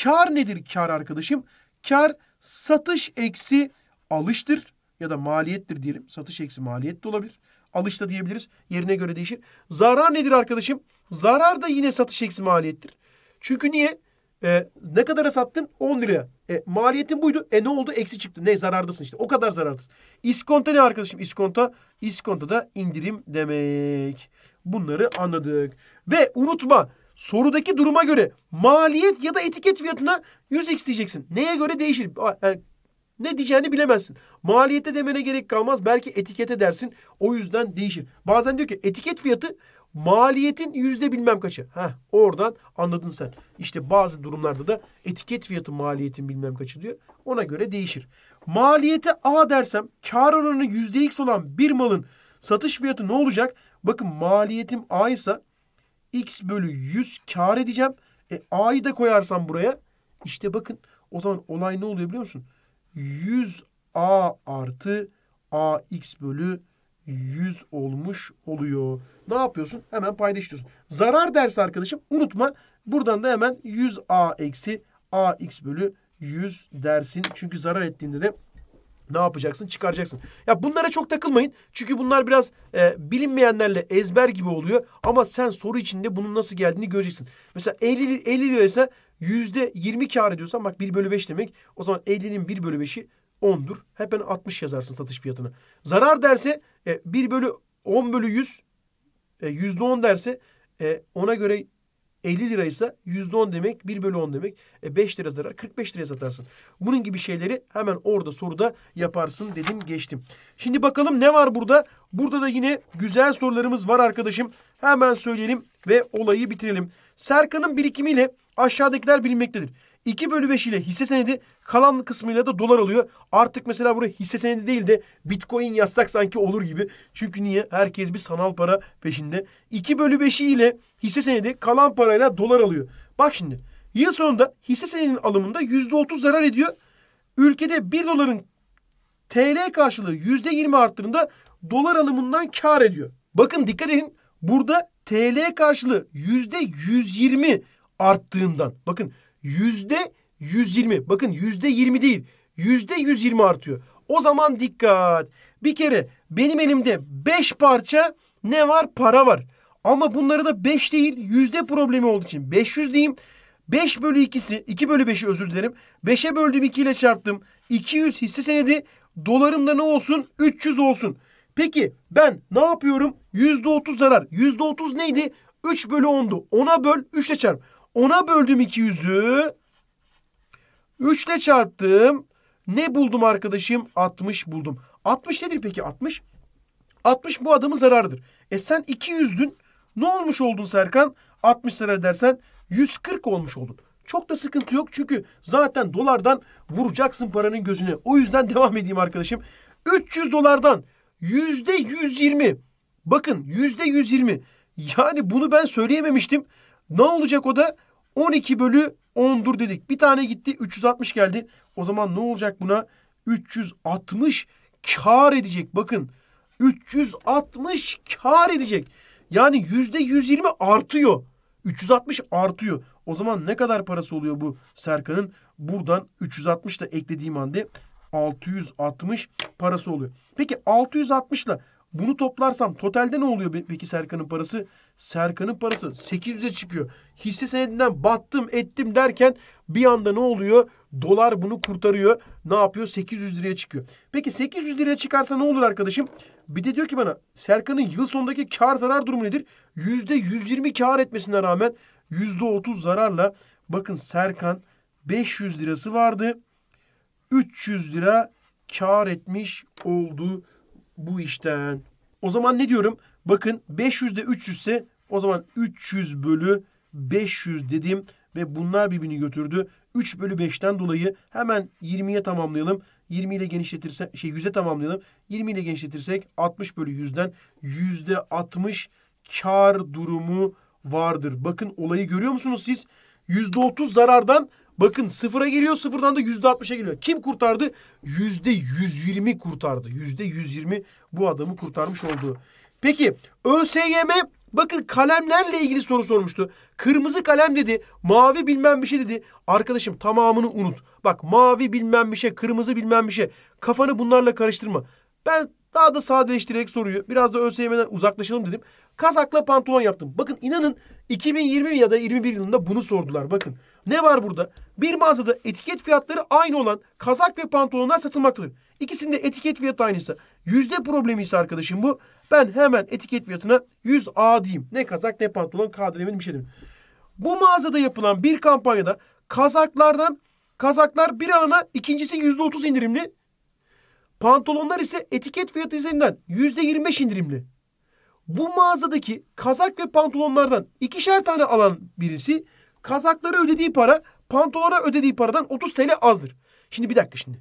Kar nedir kar arkadaşım? Kar satış eksi alıştır ya da maliyettir diyelim. Satış eksi maliyet de olabilir. Alış da diyebiliriz. Yerine göre değişir. Zarar nedir arkadaşım? Zarar da yine satış eksi maliyettir. Çünkü niye? E, ne kadara sattın? 10 liraya. E, maliyetin buydu. E ne oldu? Eksi çıktı. Ne zarardasın işte. O kadar zarardasın. İskonta ne arkadaşım? İskonta. İskonta da indirim demek. Bunları anladık. Ve unutma sorudaki duruma göre maliyet ya da etiket fiyatına 100x diyeceksin. Neye göre değişir? Yani e, ne diyeceğini bilemezsin. Maliyete demene gerek kalmaz. Belki etikete dersin. O yüzden değişir. Bazen diyor ki etiket fiyatı Maliyetin yüzde bilmem kaçı. Heh, oradan anladın sen. İşte bazı durumlarda da etiket fiyatı maliyetin bilmem kaçı diyor. Ona göre değişir. Maliyete A dersem kar oranı yüzde X olan bir malın satış fiyatı ne olacak? Bakın maliyetim A ise X bölü 100 kar edeceğim. E A'yı da koyarsam buraya işte bakın o zaman olay ne oluyor biliyor musun? 100 A artı AX bölü 100 olmuş oluyor. Ne yapıyorsun? Hemen paylaşıyorsun. Zarar dersi arkadaşım unutma. Buradan da hemen 100a eksi ax bölü 100 dersin. Çünkü zarar ettiğinde de ne yapacaksın? Çıkaracaksın. Ya bunlara çok takılmayın. Çünkü bunlar biraz e, bilinmeyenlerle ezber gibi oluyor. Ama sen soru içinde bunun nasıl geldiğini göreceksin. Mesela 50, 50 liraysa yüzde 20 kar ediyorsan bak 1 bölü 5 demek. O zaman 50'nin 1 bölü 5'i 10'dur. Hepen 60 yazarsın satış fiyatını. Zarar derse e, 1 bölü 10 bölü 100 e, %10 derse e, ona göre 50 liraysa %10 demek 1 bölü 10 demek. E 5 lira zarar 45 liraya satarsın. Bunun gibi şeyleri hemen orada soruda yaparsın dedim geçtim. Şimdi bakalım ne var burada? Burada da yine güzel sorularımız var arkadaşım. Hemen söyleyelim ve olayı bitirelim. Serkan'ın birikimiyle aşağıdakiler bilinmektedir. 2 bölü 5 ile hisse senedi kalan kısmıyla da dolar alıyor. Artık mesela buraya hisse senedi değil de bitcoin yazsak sanki olur gibi. Çünkü niye? Herkes bir sanal para peşinde. 2 bölü 5'i ile hisse senedi kalan parayla dolar alıyor. Bak şimdi yıl sonunda hisse senedinin alımında %30 zarar ediyor. Ülkede 1 doların TL karşılığı %20 arttığında dolar alımından kar ediyor. Bakın dikkat edin burada TL karşılığı %120 arttığından. Bakın yüzde 120. Bakın yüzde 20 değil. Yüzde 120 artıyor. O zaman dikkat. Bir kere benim elimde 5 parça ne var? Para var. Ama bunları da 5 değil yüzde problemi olduğu için 500 diyeyim. 5 bölü 2'si 2 bölü 5'i özür dilerim. 5'e böldüm 2 ile çarptım. 200 hisse senedi dolarımda ne olsun? 300 olsun. Peki ben ne yapıyorum? %30 zarar. %30 neydi? 3 bölü 10'du. 10'a böl 3 ile çarp. 10'a böldüm 200'ü. 3 ile çarptım. Ne buldum arkadaşım? 60 buldum. 60 nedir peki 60? 60 bu adamı zararıdır. E sen 200'dün ne olmuş oldun Serkan? 60 zarar dersen 140 olmuş oldun. Çok da sıkıntı yok çünkü zaten dolardan vuracaksın paranın gözüne. O yüzden devam edeyim arkadaşım. 300 dolardan yüzde 120. Bakın yüzde 120. Yani bunu ben söyleyememiştim. Ne olacak o da? 12 bölü 10'dur dedik. Bir tane gitti 360 geldi. O zaman ne olacak buna? 360 kar edecek. Bakın 360 kar edecek. Yani yüzde 120 artıyor. 360 artıyor. O zaman ne kadar parası oluyor bu Serkan'ın? Buradan 360 da eklediğim halde 660 parası oluyor. Peki 660 ile bunu toplarsam totalde ne oluyor peki Serkan'ın parası? Serkan'ın parası 800'e çıkıyor. Hisse senedinden battım ettim derken bir anda ne oluyor? Dolar bunu kurtarıyor. Ne yapıyor? 800 liraya çıkıyor. Peki 800 liraya çıkarsa ne olur arkadaşım? Bir de diyor ki bana Serkan'ın yıl sonundaki kar zarar durumu nedir? %120 kar etmesine rağmen %30 zararla bakın Serkan 500 lirası vardı. 300 lira kar etmiş oldu bu işten. O zaman ne diyorum? Bakın 500 de 300 ise o zaman 300 bölü 500 dedim ve bunlar birbirini götürdü. 3 bölü 5'ten dolayı hemen 20'ye tamamlayalım. 20 ile genişletirsek şey 100'e tamamlayalım. 20 ile genişletirsek 60 bölü 100'den %60 kar durumu vardır. Bakın olayı görüyor musunuz siz? %30 zarardan bakın sıfıra geliyor sıfırdan da %60'a geliyor. Kim kurtardı? %120 kurtardı. %120 bu adamı kurtarmış oldu. Peki ÖSYM bakın kalemlerle ilgili soru sormuştu. Kırmızı kalem dedi. Mavi bilmem bir şey dedi. Arkadaşım tamamını unut. Bak mavi bilmem bir şey, kırmızı bilmem bir şey. Kafanı bunlarla karıştırma. Ben daha da sadeleştirerek soruyu biraz da ÖSYM'den uzaklaşalım dedim. Kazakla pantolon yaptım. Bakın inanın 2020 ya da 21 yılında bunu sordular. Bakın ne var burada? Bir mağazada etiket fiyatları aynı olan kazak ve pantolonlar satılmaktadır. İkisinde etiket fiyatı aynısı. Yüzde problemi ise arkadaşım bu. Ben hemen etiket fiyatına 100A diyeyim. Ne kazak ne pantolon K'da bir şey demedim. Bu mağazada yapılan bir kampanyada kazaklardan kazaklar bir alana ikincisi yüzde otuz indirimli. Pantolonlar ise etiket fiyatı üzerinden yüzde yirmi beş indirimli. Bu mağazadaki kazak ve pantolonlardan ikişer tane alan birisi kazaklara ödediği para pantolona ödediği paradan 30 TL azdır. Şimdi bir dakika şimdi.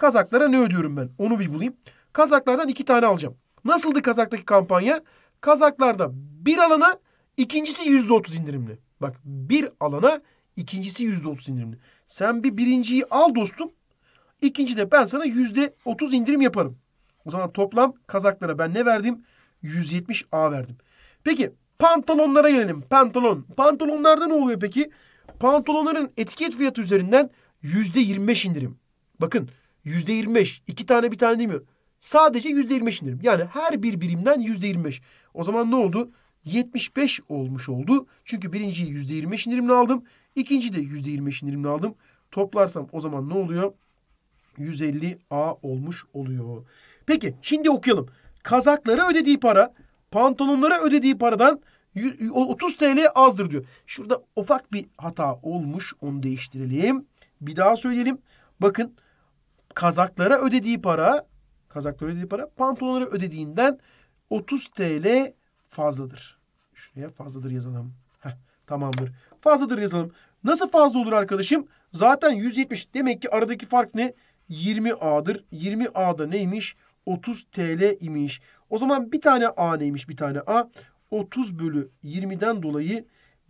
Kazaklara ne ödüyorum ben? Onu bir bulayım. Kazaklardan iki tane alacağım. Nasıldı Kazak'taki kampanya? Kazaklarda bir alana ikincisi yüzde otuz indirimli. Bak bir alana ikincisi yüzde otuz indirimli. Sen bir birinciyi al dostum. İkinci de ben sana yüzde otuz indirim yaparım. O zaman toplam Kazaklara ben ne verdim? 170 A verdim. Peki pantalonlara gelelim. Pantolon. Pantolonlarda ne oluyor peki? Pantolonların etiket fiyatı üzerinden yüzde 25 indirim. Bakın Yüzde yirmi beş. İki tane bir tane mi? Sadece yüzde yirmi beş indirim. Yani her bir birimden yüzde yirmi beş. O zaman ne oldu? 75 olmuş oldu. Çünkü birinciyi yüzde yirmi beş indirimle aldım. İkinciyi de yüzde yirmi beş indirimle aldım. Toplarsam o zaman ne oluyor? 150 A olmuş oluyor. Peki şimdi okuyalım. Kazaklara ödediği para pantolonlara ödediği paradan 30 TL azdır diyor. Şurada ufak bir hata olmuş. Onu değiştirelim. Bir daha söyleyelim. Bakın Kazaklara ödediği para, kazaklara ödediği para pantolonlara ödediğinden 30 TL fazladır. Şuraya fazladır yazalım. Heh, tamamdır. Fazladır yazalım. Nasıl fazla olur arkadaşım? Zaten 170. Demek ki aradaki fark ne? 20A'dır. 20A'da neymiş? 30 TL imiş. O zaman bir tane A neymiş? Bir tane A. 30 bölü 20'den dolayı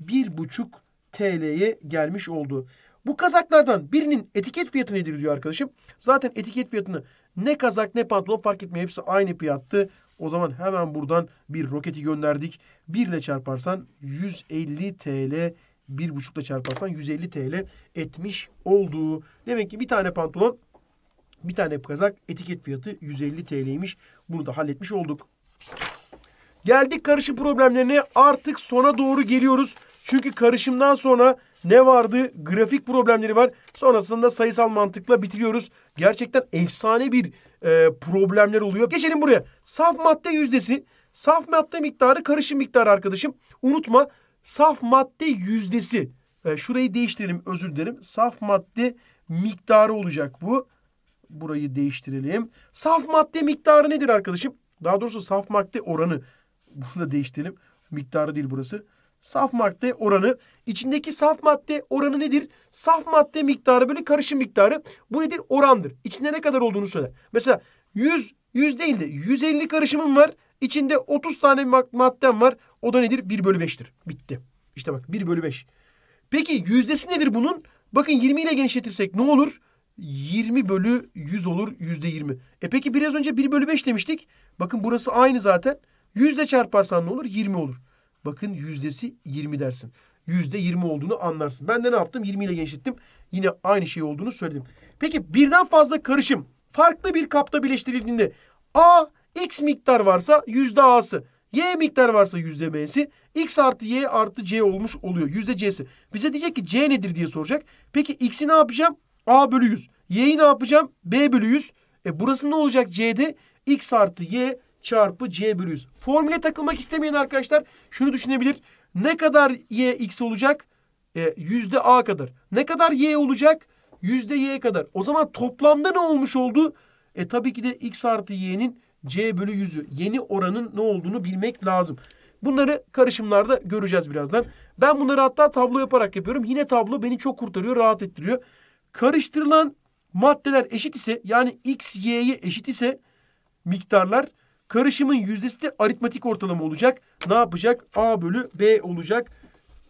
1,5 TL'ye gelmiş oldu. Bu kazaklardan birinin etiket fiyatı nedir diyor arkadaşım. Zaten etiket fiyatını ne kazak ne pantolon fark etmiyor. Hepsi aynı fiyattı. O zaman hemen buradan bir roketi gönderdik. 1 ile çarparsan 150 TL bir buçukla çarparsan 150 TL etmiş oldu. Demek ki bir tane pantolon bir tane kazak etiket fiyatı 150 TL'ymiş. Bunu da halletmiş olduk. Geldik karışım problemlerine artık sona doğru geliyoruz. Çünkü karışımdan sonra ne vardı? Grafik problemleri var. Sonrasında sayısal mantıkla bitiriyoruz. Gerçekten efsane bir e, problemler oluyor. Geçelim buraya. Saf madde yüzdesi. Saf madde miktarı karışım miktarı arkadaşım. Unutma saf madde yüzdesi. E, şurayı değiştirelim özür dilerim. Saf madde miktarı olacak bu. Burayı değiştirelim. Saf madde miktarı nedir arkadaşım? Daha doğrusu saf madde oranı. Bunu da değiştirelim. Miktarı değil burası. Saf madde oranı. İçindeki saf madde oranı nedir? Saf madde miktarı böyle karışım miktarı. Bu nedir? Orandır. İçinde ne kadar olduğunu söyle. Mesela 100, 100 değil de 150 karışımım var. İçinde 30 tane maddem var. O da nedir? 1 bölü 5'tir. Bitti. İşte bak 1 bölü 5. Peki yüzdesi nedir bunun? Bakın 20 ile genişletirsek ne olur? 20 bölü 100 olur yüzde 20. E peki biraz önce 1 bölü 5 demiştik. Bakın burası aynı zaten. 100 ile çarparsan ne olur? 20 olur. Bakın yüzdesi 20 dersin. Yüzde 20 olduğunu anlarsın. Ben de ne yaptım? 20 ile genişlettim. Yine aynı şey olduğunu söyledim. Peki birden fazla karışım farklı bir kapta birleştirildiğinde A X miktar varsa yüzde A'sı. Y miktar varsa yüzde B'si. X artı Y artı C olmuş oluyor. Yüzde C'si. Bize diyecek ki C nedir diye soracak. Peki X'i ne yapacağım? A bölü 100. Y'yi ne yapacağım? B bölü 100. E burası ne olacak C'de? X artı Y çarpı c bölü 100. Formüle takılmak istemeyen arkadaşlar şunu düşünebilir. Ne kadar y x olacak? E, yüzde a kadar. Ne kadar y olacak? Yüzde y kadar. O zaman toplamda ne olmuş oldu? E tabii ki de x artı y'nin c bölü yüzü Yeni oranın ne olduğunu bilmek lazım. Bunları karışımlarda göreceğiz birazdan. Ben bunları hatta tablo yaparak yapıyorum. Yine tablo beni çok kurtarıyor, rahat ettiriyor. Karıştırılan maddeler eşit ise yani x, y'ye eşit ise miktarlar Karışımın yüzdesi de aritmatik ortalama olacak. Ne yapacak? A bölü B olacak.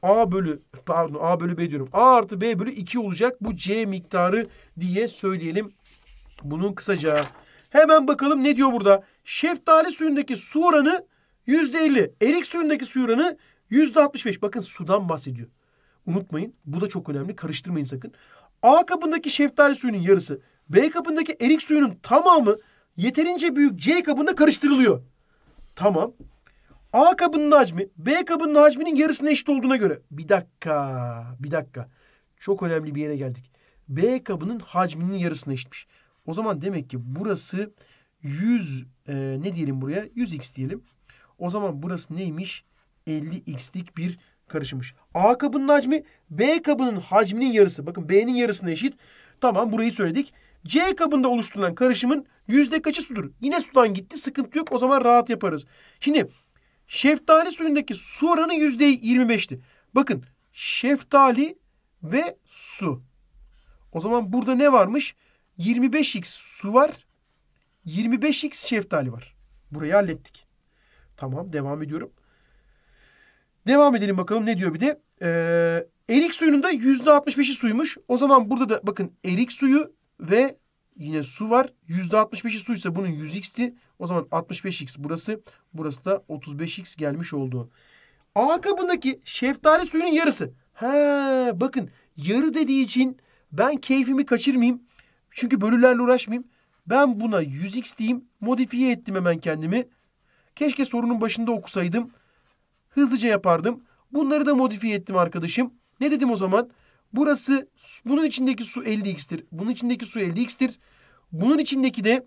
A bölü pardon A bölü B diyorum. A artı B bölü 2 olacak. Bu C miktarı diye söyleyelim. Bunun kısaca. Hemen bakalım ne diyor burada. Şeftali suyundaki su oranı %50. Erik suyundaki su oranı %65. Bakın sudan bahsediyor. Unutmayın. Bu da çok önemli. Karıştırmayın sakın. A kapındaki şeftali suyunun yarısı. B kapındaki erik suyunun tamamı yeterince büyük C kabında karıştırılıyor. Tamam. A kabının hacmi B kabının hacminin yarısına eşit olduğuna göre. Bir dakika. Bir dakika. Çok önemli bir yere geldik. B kabının hacminin yarısına eşitmiş. O zaman demek ki burası 100 e, ne diyelim buraya? 100x diyelim. O zaman burası neymiş? 50x'lik bir karışmış. A kabının hacmi B kabının hacminin yarısı. Bakın B'nin yarısına eşit. Tamam burayı söyledik. C kabında oluşturulan karışımın yüzde kaçı sudur? Yine sudan gitti sıkıntı yok o zaman rahat yaparız. Şimdi şeftali suyundaki su oranı yüzde 25'ti. Bakın şeftali ve su. O zaman burada ne varmış? 25x su var. 25x şeftali var. Burayı hallettik. Tamam devam ediyorum. Devam edelim bakalım ne diyor bir de. Ee, erik suyunun da %65'i suymuş. O zaman burada da bakın erik suyu ve yine su var. %65'i su ise bunun 100x'ti. O zaman 65x burası. Burası da 35x gelmiş oldu. A kabındaki şeftali suyunun yarısı. He bakın yarı dediği için ben keyfimi kaçırmayayım. Çünkü bölülerle uğraşmayayım. Ben buna 100x diyeyim. Modifiye ettim hemen kendimi. Keşke sorunun başında okusaydım. Hızlıca yapardım. Bunları da modifiye ettim arkadaşım. Ne dedim o zaman? Burası bunun içindeki su 50x'tir. Bunun içindeki su 50x'tir. Bunun içindeki de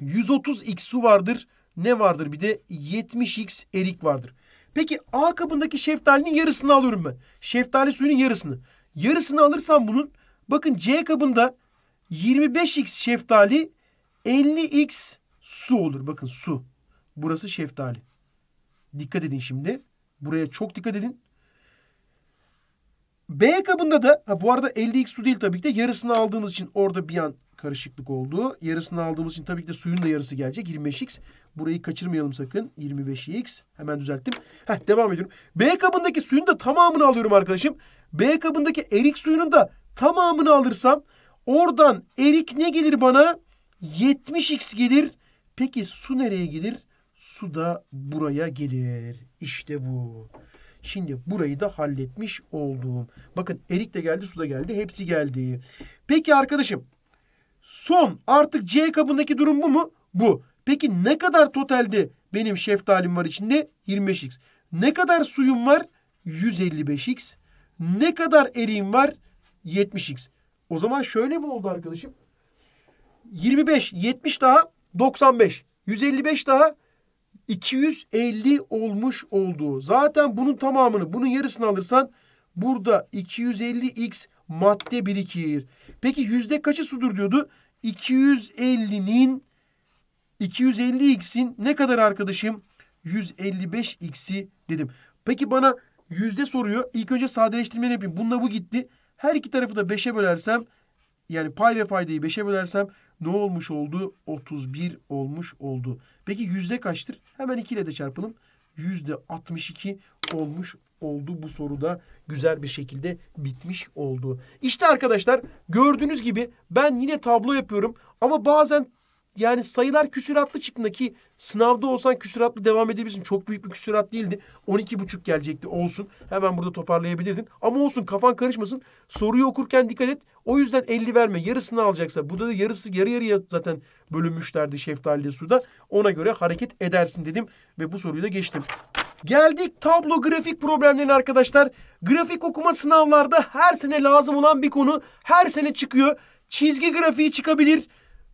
130x su vardır. Ne vardır bir de 70x erik vardır. Peki A kabındaki şeftalinin yarısını alıyorum ben. Şeftali suyunun yarısını. Yarısını alırsam bunun bakın C kabında 25x şeftali 50x su olur. Bakın su. Burası şeftali. Dikkat edin şimdi. Buraya çok dikkat edin. B kabında da ha bu arada 50x su değil tabii ki de yarısını aldığımız için orada bir an karışıklık oldu. Yarısını aldığımız için tabii ki de suyun da yarısı gelecek. 25x. Burayı kaçırmayalım sakın. 25x. Hemen düzelttim. Heh, devam ediyorum. B kabındaki suyun da tamamını alıyorum arkadaşım. B kabındaki erik suyunun da tamamını alırsam oradan erik ne gelir bana? 70x gelir. Peki su nereye gelir? Su da buraya gelir. İşte bu. Şimdi burayı da halletmiş oldum. Bakın erik de geldi, su da geldi, hepsi geldi. Peki arkadaşım son artık C kabındaki durum bu mu? Bu. Peki ne kadar totalde benim şeftalim var içinde? 25x. Ne kadar suyum var? 155x. Ne kadar eriğim var? 70x. O zaman şöyle mi oldu arkadaşım? 25, 70 daha 95. 155 daha 250 olmuş olduğu. Zaten bunun tamamını, bunun yarısını alırsan burada 250x madde birikir. Peki yüzde kaçı sudur diyordu? 250'nin 250x'in ne kadar arkadaşım? 155x'i dedim. Peki bana yüzde soruyor. İlk önce sadeleştirme yapayım. Bununla bu gitti. Her iki tarafı da 5'e bölersem yani pay ve paydayı 5'e bölersem ne olmuş oldu? 31 olmuş oldu. Peki yüzde kaçtır? Hemen 2 ile de çarpalım. Yüzde 62 olmuş oldu bu soruda güzel bir şekilde bitmiş oldu. İşte arkadaşlar gördüğünüz gibi ben yine tablo yapıyorum ama bazen yani sayılar küsüratlı çıktığında ki sınavda olsan küsüratlı devam edebilirsin. Çok büyük bir küsürat değildi. 12,5 gelecekti olsun. Hemen burada toparlayabilirdin. Ama olsun kafan karışmasın. Soruyu okurken dikkat et. O yüzden 50 verme. Yarısını alacaksa. Burada da yarısı yarı yarıya zaten bölünmüşlerdi şeftali ile suda. Ona göre hareket edersin dedim. Ve bu soruyu da geçtim. Geldik tablo grafik problemlerine arkadaşlar. Grafik okuma sınavlarda her sene lazım olan bir konu. Her sene çıkıyor. Çizgi grafiği çıkabilir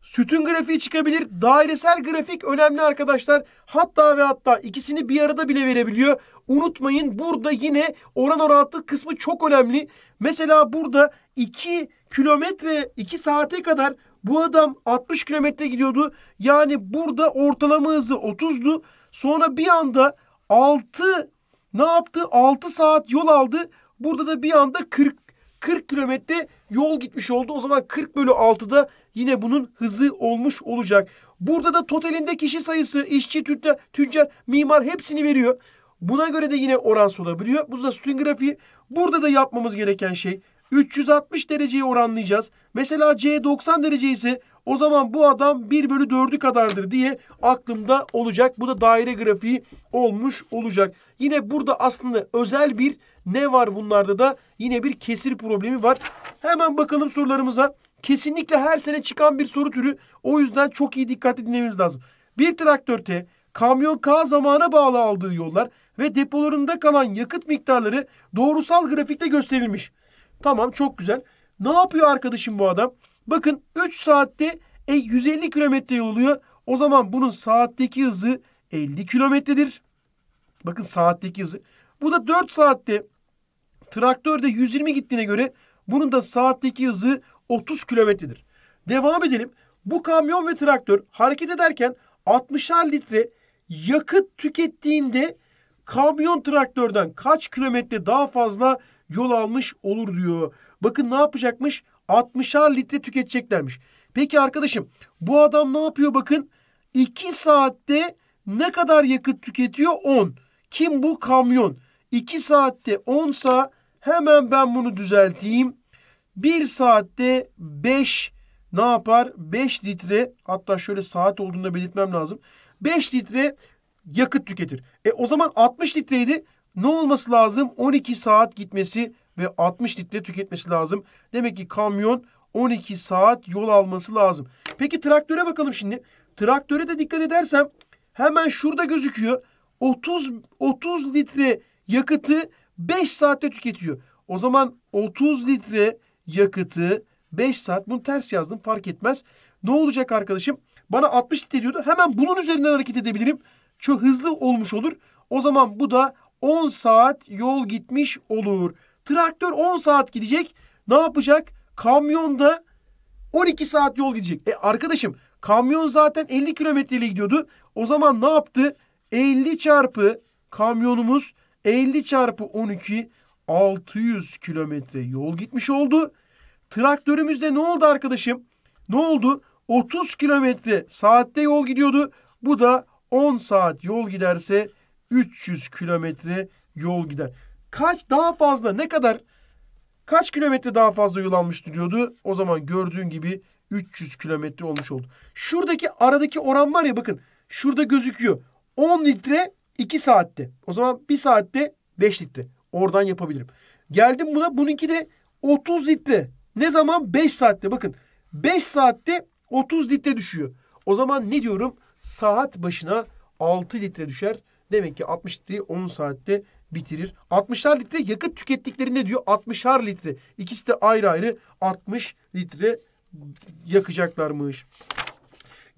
sütun grafiği çıkabilir. Dairesel grafik önemli arkadaşlar. Hatta ve hatta ikisini bir arada bile verebiliyor. Unutmayın burada yine oran orantı kısmı çok önemli. Mesela burada 2 kilometre 2 saate kadar bu adam 60 kilometre gidiyordu. Yani burada ortalama hızı 30'du. Sonra bir anda 6 ne yaptı? 6 saat yol aldı. Burada da bir anda 40 40 kilometre yol gitmiş oldu. O zaman 40 bölü 6'da yine bunun hızı olmuş olacak. Burada da totalinde kişi sayısı, işçi, tüccar, tüccar mimar hepsini veriyor. Buna göre de yine oransız olabiliyor. Bu da sütun grafiği. Burada da yapmamız gereken şey 360 dereceyi oranlayacağız. Mesela C 90 derece ise o zaman bu adam 1 bölü 4'ü kadardır diye aklımda olacak. Bu da daire grafiği olmuş olacak. Yine burada aslında özel bir ne var bunlarda da yine bir kesir problemi var. Hemen bakalım sorularımıza. Kesinlikle her sene çıkan bir soru türü. O yüzden çok iyi dikkatli dinlememiz lazım. Bir traktör T, kamyon K zamana bağlı aldığı yollar ve depolarında kalan yakıt miktarları doğrusal grafikte gösterilmiş. Tamam çok güzel. Ne yapıyor arkadaşım bu adam? Bakın 3 saatte e, 150 kilometre yolluyor. O zaman bunun saatteki hızı 50 kilometredir. Bakın saatteki hızı. Bu da 4 saatte traktörde 120 gittiğine göre bunun da saatteki hızı 30 kilometredir. Devam edelim. Bu kamyon ve traktör hareket ederken 60'ar litre yakıt tükettiğinde kamyon traktörden kaç kilometre daha fazla yol almış olur diyor. Bakın ne yapacakmış? 60'ar litre tüketeceklermiş. Peki arkadaşım bu adam ne yapıyor bakın? 2 saatte ne kadar yakıt tüketiyor? 10. Kim bu? Kamyon. 2 saatte 10 sa hemen ben bunu düzelteyim. 1 saatte 5 ne yapar? 5 litre hatta şöyle saat olduğunda belirtmem lazım. 5 litre yakıt tüketir. E o zaman 60 litreydi. Ne olması lazım? 12 saat gitmesi ve 60 litre tüketmesi lazım. Demek ki kamyon 12 saat yol alması lazım. Peki traktöre bakalım şimdi. Traktöre de dikkat edersem hemen şurada gözüküyor. 30 30 litre yakıtı 5 saatte tüketiyor. O zaman 30 litre yakıtı 5 saat. Bunu ters yazdım fark etmez. Ne olacak arkadaşım? Bana 60 litre diyordu. Hemen bunun üzerinden hareket edebilirim. Çok hızlı olmuş olur. O zaman bu da 10 saat yol gitmiş olur. Traktör 10 saat gidecek. Ne yapacak? Kamyon da 12 saat yol gidecek. E arkadaşım kamyon zaten 50 kilometreyle gidiyordu. O zaman ne yaptı? 50 çarpı kamyonumuz 50 çarpı 12 600 kilometre yol gitmiş oldu. Traktörümüzde ne oldu arkadaşım? Ne oldu? 30 kilometre saatte yol gidiyordu. Bu da 10 saat yol giderse 300 kilometre yol gider. Kaç daha fazla ne kadar kaç kilometre daha fazla yol almıştı diyordu. O zaman gördüğün gibi 300 kilometre olmuş oldu. Şuradaki aradaki oran var ya bakın. Şurada gözüküyor. 10 litre 2 saatte. O zaman 1 saatte 5 litre. Oradan yapabilirim. Geldim buna. Bununki de 30 litre. Ne zaman? 5 saatte. Bakın 5 saatte 30 litre düşüyor. O zaman ne diyorum? Saat başına 6 litre düşer. Demek ki 60 litreyi 10 saatte bitirir. 60'ar litre yakıt tükettiklerinde diyor 60'ar litre. İkisi de ayrı ayrı 60 litre yakacaklarmış.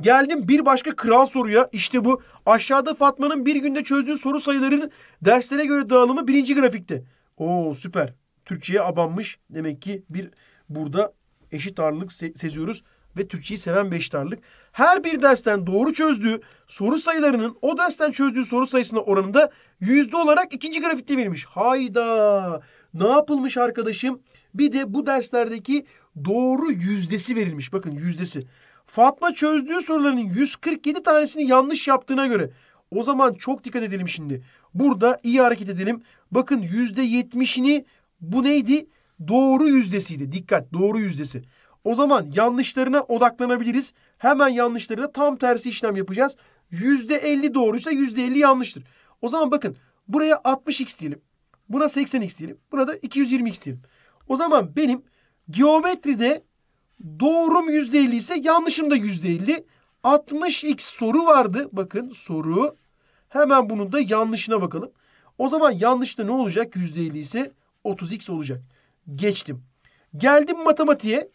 Geldim bir başka kral soruya. İşte bu aşağıda Fatma'nın bir günde çözdüğü soru sayılarının derslere göre dağılımı birinci grafikte. Oo süper. Türkçe'ye abanmış. Demek ki bir burada eşit ağırlık se seziyoruz ve Türkçeyi seven Beşiktarlık her bir dersten doğru çözdüğü soru sayılarının o dersten çözdüğü soru sayısına oranında yüzde olarak ikinci grafikte verilmiş. Hayda! Ne yapılmış arkadaşım? Bir de bu derslerdeki doğru yüzdesi verilmiş. Bakın yüzdesi. Fatma çözdüğü soruların 147 tanesini yanlış yaptığına göre o zaman çok dikkat edelim şimdi. Burada iyi hareket edelim. Bakın %70'ini bu neydi? Doğru yüzdesiydi. Dikkat doğru yüzdesi. O zaman yanlışlarına odaklanabiliriz. Hemen yanlışlarına tam tersi işlem yapacağız. %50 doğruysa %50 yanlıştır. O zaman bakın buraya 60x diyelim. Buna 80x diyelim. Buna da 220x diyelim. O zaman benim geometride doğrum %50 ise yanlışım da %50. 60x soru vardı. Bakın soru. Hemen bunun da yanlışına bakalım. O zaman yanlışta ne olacak? %50 ise 30x olacak. Geçtim. Geldim matematiğe.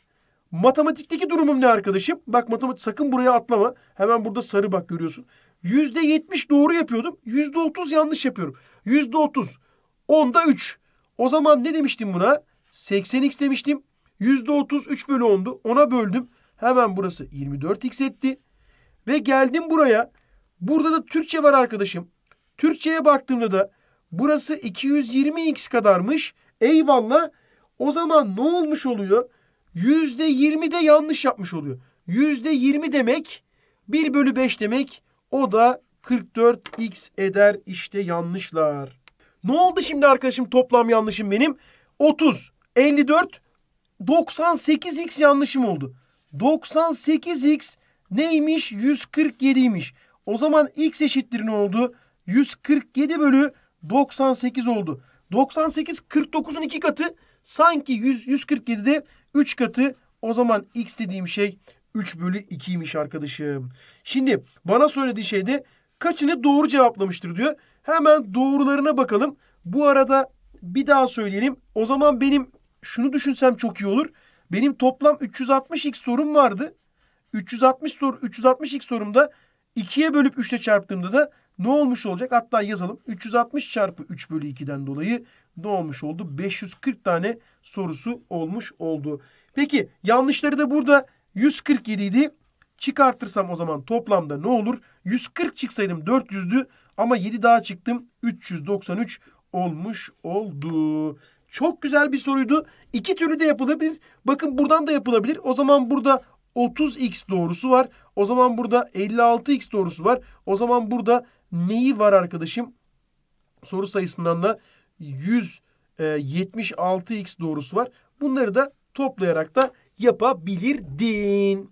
Matematikteki durumum ne arkadaşım? Bak matematik sakın buraya atlama. Hemen burada sarı bak görüyorsun. %70 doğru yapıyordum. %30 yanlış yapıyorum. %30, otuz. Onda üç. O zaman ne demiştim buna? 80x demiştim. %30, 3 üç bölü ondu. Ona böldüm. Hemen burası 24x etti. Ve geldim buraya. Burada da Türkçe var arkadaşım. Türkçe'ye baktığımda da burası 220x kadarmış. Eyvallah. O zaman ne olmuş oluyor? yüzde yirmi de yanlış yapmış oluyor. Yüzde yirmi demek bir bölü beş demek o da 44x eder işte yanlışlar. Ne oldu şimdi arkadaşım toplam yanlışım benim? 30, 54, 98x yanlışım oldu. 98x neymiş? 147'ymiş. O zaman x eşittir ne oldu? 147 bölü 98 oldu. 98 49'un iki katı sanki 100, 147'de 3 katı o zaman x dediğim şey 3 bölü 2'ymiş arkadaşım. Şimdi bana söylediği şeyde kaçını doğru cevaplamıştır diyor. Hemen doğrularına bakalım. Bu arada bir daha söyleyelim. O zaman benim şunu düşünsem çok iyi olur. Benim toplam 360x sorum vardı. 360 soru 360x sorumda 2'ye bölüp 3'le çarptığımda da ne olmuş olacak? Hatta yazalım. 360 çarpı 3 bölü 2'den dolayı ne olmuş oldu? 540 tane sorusu olmuş oldu. Peki yanlışları da burada 147 idi. Çıkartırsam o zaman toplamda ne olur? 140 çıksaydım 400'dü ama 7 daha çıktım 393 olmuş oldu. Çok güzel bir soruydu. İki türlü de yapılabilir. Bakın buradan da yapılabilir. O zaman burada 30x doğrusu var. O zaman burada 56x doğrusu var. O zaman burada neyi var arkadaşım? Soru sayısından da 176x e, doğrusu var. Bunları da toplayarak da yapabilirdin.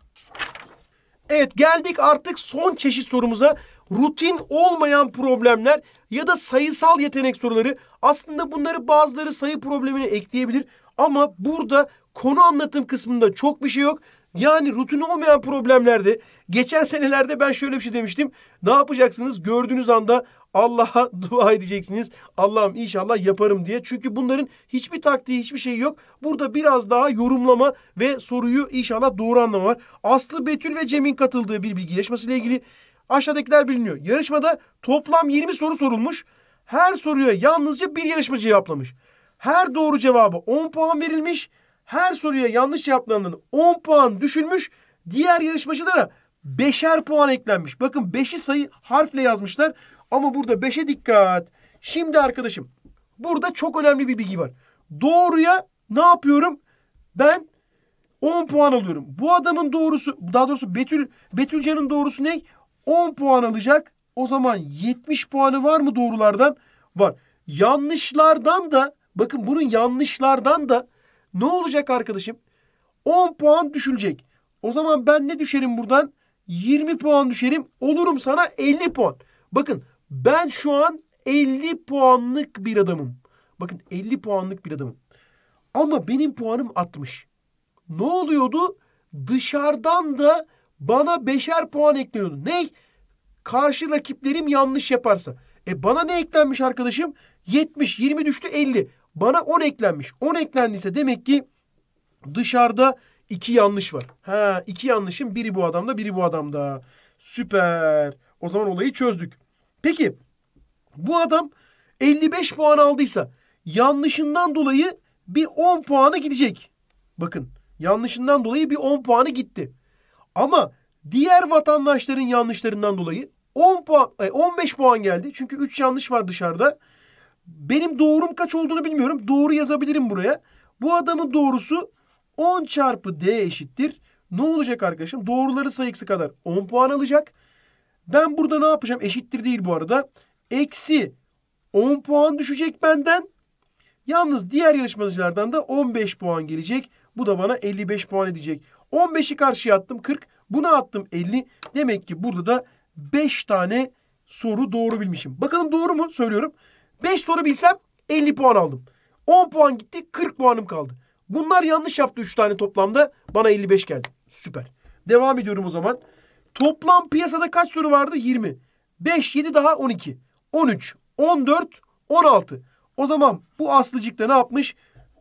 Evet geldik artık son çeşit sorumuza. Rutin olmayan problemler ya da sayısal yetenek soruları. Aslında bunları bazıları sayı problemine ekleyebilir. Ama burada konu anlatım kısmında çok bir şey yok. Yani rutin olmayan problemlerde geçen senelerde ben şöyle bir şey demiştim. Ne yapacaksınız? Gördüğünüz anda Allah'a dua edeceksiniz. Allah'ım inşallah yaparım diye. Çünkü bunların hiçbir taktiği hiçbir şey yok. Burada biraz daha yorumlama ve soruyu inşallah doğru anlama var. Aslı Betül ve Cem'in katıldığı bir bilgi yarışmasıyla ilgili aşağıdakiler biliniyor. Yarışmada toplam 20 soru sorulmuş. Her soruya yalnızca bir yarışmacı cevaplamış. Her doğru cevabı 10 puan verilmiş. Her soruya yanlış cevaplarının 10 puan düşülmüş. Diğer yarışmacılara 5'er puan eklenmiş. Bakın beşi sayı harfle yazmışlar. Ama burada beşe dikkat. Şimdi arkadaşım burada çok önemli bir bilgi var. Doğruya ne yapıyorum? Ben 10 puan alıyorum. Bu adamın doğrusu daha doğrusu Betül Betülcan'ın doğrusu ne? 10 puan alacak. O zaman 70 puanı var mı doğrulardan? Var. Yanlışlardan da bakın bunun yanlışlardan da ne olacak arkadaşım? 10 puan düşülecek. O zaman ben ne düşerim buradan? 20 puan düşerim. Olurum sana 50 puan. Bakın ben şu an 50 puanlık bir adamım. Bakın 50 puanlık bir adamım. Ama benim puanım 60. Ne oluyordu? Dışarıdan da bana beşer puan ekleniyordu. Ne? Karşı rakiplerim yanlış yaparsa. E bana ne eklenmiş arkadaşım? 70, 20 düştü 50. Bana 10 eklenmiş. 10 eklendiyse demek ki dışarıda iki yanlış var. Ha, iki yanlışın biri bu adamda, biri bu adamda. Süper. O zaman olayı çözdük. Peki bu adam 55 puan aldıysa yanlışından dolayı bir 10 puanı gidecek. Bakın yanlışından dolayı bir 10 puanı gitti. Ama diğer vatandaşların yanlışlarından dolayı 10 puan, 15 e, puan geldi. Çünkü 3 yanlış var dışarıda. Benim doğrum kaç olduğunu bilmiyorum. Doğru yazabilirim buraya. Bu adamın doğrusu 10 çarpı D eşittir. Ne olacak arkadaşım? Doğruları sayısı kadar 10 puan alacak. Ben burada ne yapacağım? Eşittir değil bu arada. Eksi 10 puan düşecek benden. Yalnız diğer yarışmacılardan da 15 puan gelecek. Bu da bana 55 puan edecek. 15'i karşıya attım 40. Buna attım 50. Demek ki burada da 5 tane soru doğru bilmişim. Bakalım doğru mu? Söylüyorum. 5 soru bilsem 50 puan aldım. 10 puan gitti 40 puanım kaldı. Bunlar yanlış yaptı 3 tane toplamda. Bana 55 geldi. Süper. Devam ediyorum o zaman. Toplam piyasada kaç soru vardı? 20. 5, 7 daha 12. 13, 14, 16. O zaman bu Aslıcık'ta ne yapmış?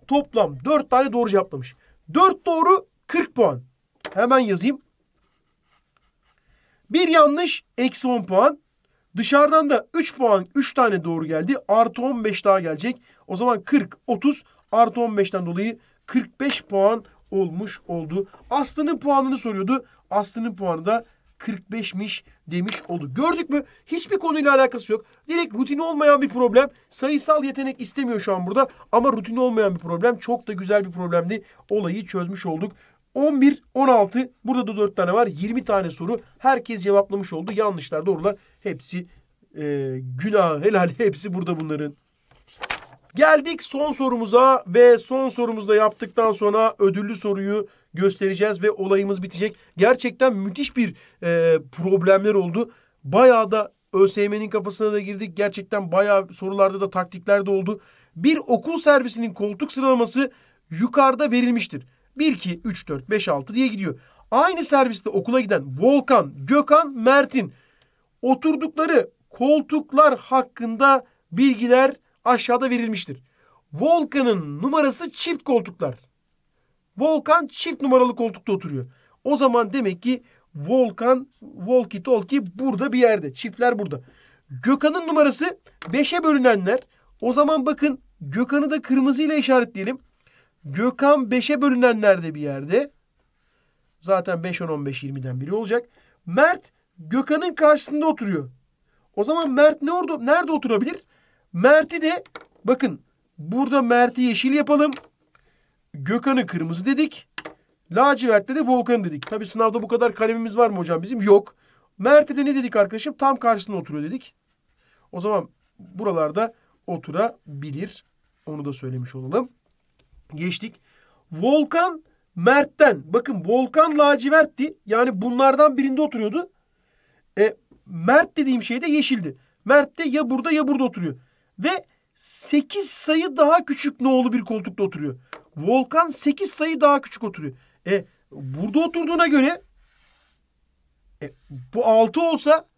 Toplam 4 tane doğru cevaplamış. 4 doğru 40 puan. Hemen yazayım. Bir yanlış eksi 10 puan. Dışarıdan da 3 puan 3 tane doğru geldi. Artı 15 daha gelecek. O zaman 40, 30 artı 15'ten dolayı 45 puan olmuş oldu. Aslı'nın puanını soruyordu. Aslı'nın puanı da 45'miş demiş oldu. Gördük mü? Hiçbir konuyla alakası yok. Direkt rutini olmayan bir problem. Sayısal yetenek istemiyor şu an burada. Ama rutini olmayan bir problem. Çok da güzel bir problemdi. Olayı çözmüş olduk. 11, 16. Burada da 4 tane var. 20 tane soru. Herkes cevaplamış oldu. Yanlışlar, doğrular. Hepsi e, günah, helal. Hepsi burada bunların. Geldik son sorumuza ve son sorumuzda yaptıktan sonra ödüllü soruyu göstereceğiz ve olayımız bitecek. Gerçekten müthiş bir e, problemler oldu. Bayağı da ÖSYM'nin kafasına da girdik. Gerçekten bayağı sorularda da taktikler de oldu. Bir okul servisinin koltuk sıralaması yukarıda verilmiştir. 1, 2, 3, 4, 5, 6 diye gidiyor. Aynı serviste okula giden Volkan, Gökhan, Mert'in oturdukları koltuklar hakkında bilgiler aşağıda verilmiştir. Volkan'ın numarası çift koltuklar. Volkan çift numaralı koltukta oturuyor. O zaman demek ki Volkan, Volki Tolki burada bir yerde. Çiftler burada. Gökhan'ın numarası 5'e bölünenler. O zaman bakın Gökhan'ı da kırmızıyla işaretleyelim. Gökhan 5'e bölünenler de bir yerde. Zaten 5, 10, 15, 20'den biri olacak. Mert Gökhan'ın karşısında oturuyor. O zaman Mert ne orada, nerede oturabilir? Mert'i de bakın burada Mert'i yeşil yapalım. Gökhan'ı kırmızı dedik. Lacivert'te de Volkan'ı dedik. Tabi sınavda bu kadar kalemimiz var mı hocam bizim? Yok. Mert'e de ne dedik arkadaşım? Tam karşısına oturuyor dedik. O zaman buralarda oturabilir. Onu da söylemiş olalım. Geçtik. Volkan Mert'ten. Bakın Volkan lacivertti. Yani bunlardan birinde oturuyordu. E, Mert dediğim şey de yeşildi. Mert de ya burada ya burada oturuyor. Ve 8 sayı daha küçük no'lu bir koltukta oturuyor. Volkan 8 sayı daha küçük oturuyor. E burada oturduğuna göre e, bu 6 olsa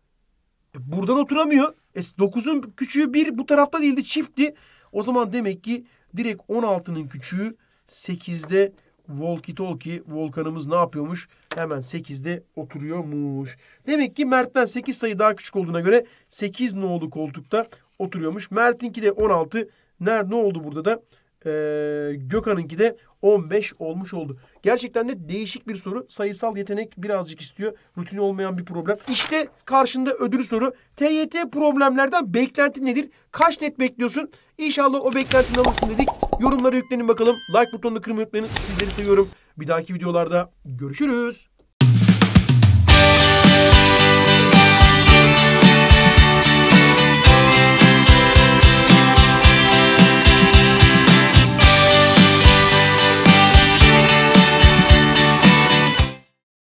e, buradan oturamıyor. E, 9'un küçüğü 1 bu tarafta değildi çiftti. O zaman demek ki direkt 16'nın küçüğü 8'de Volki Tolki Volkan'ımız ne yapıyormuş? Hemen 8'de oturuyormuş. Demek ki Mert'ten 8 sayı daha küçük olduğuna göre 8 nolu koltukta oturuyormuş. Mert'inki de 16. Nerede ne oldu burada da? e, Gökhan'ınki de 15 olmuş oldu. Gerçekten de değişik bir soru. Sayısal yetenek birazcık istiyor. Rutin olmayan bir problem. İşte karşında ödül soru. TYT problemlerden beklentin nedir? Kaç net bekliyorsun? İnşallah o beklentini alırsın dedik. Yorumlara yüklenin bakalım. Like butonunu kırmayı unutmayın. Sizleri seviyorum. Bir dahaki videolarda görüşürüz.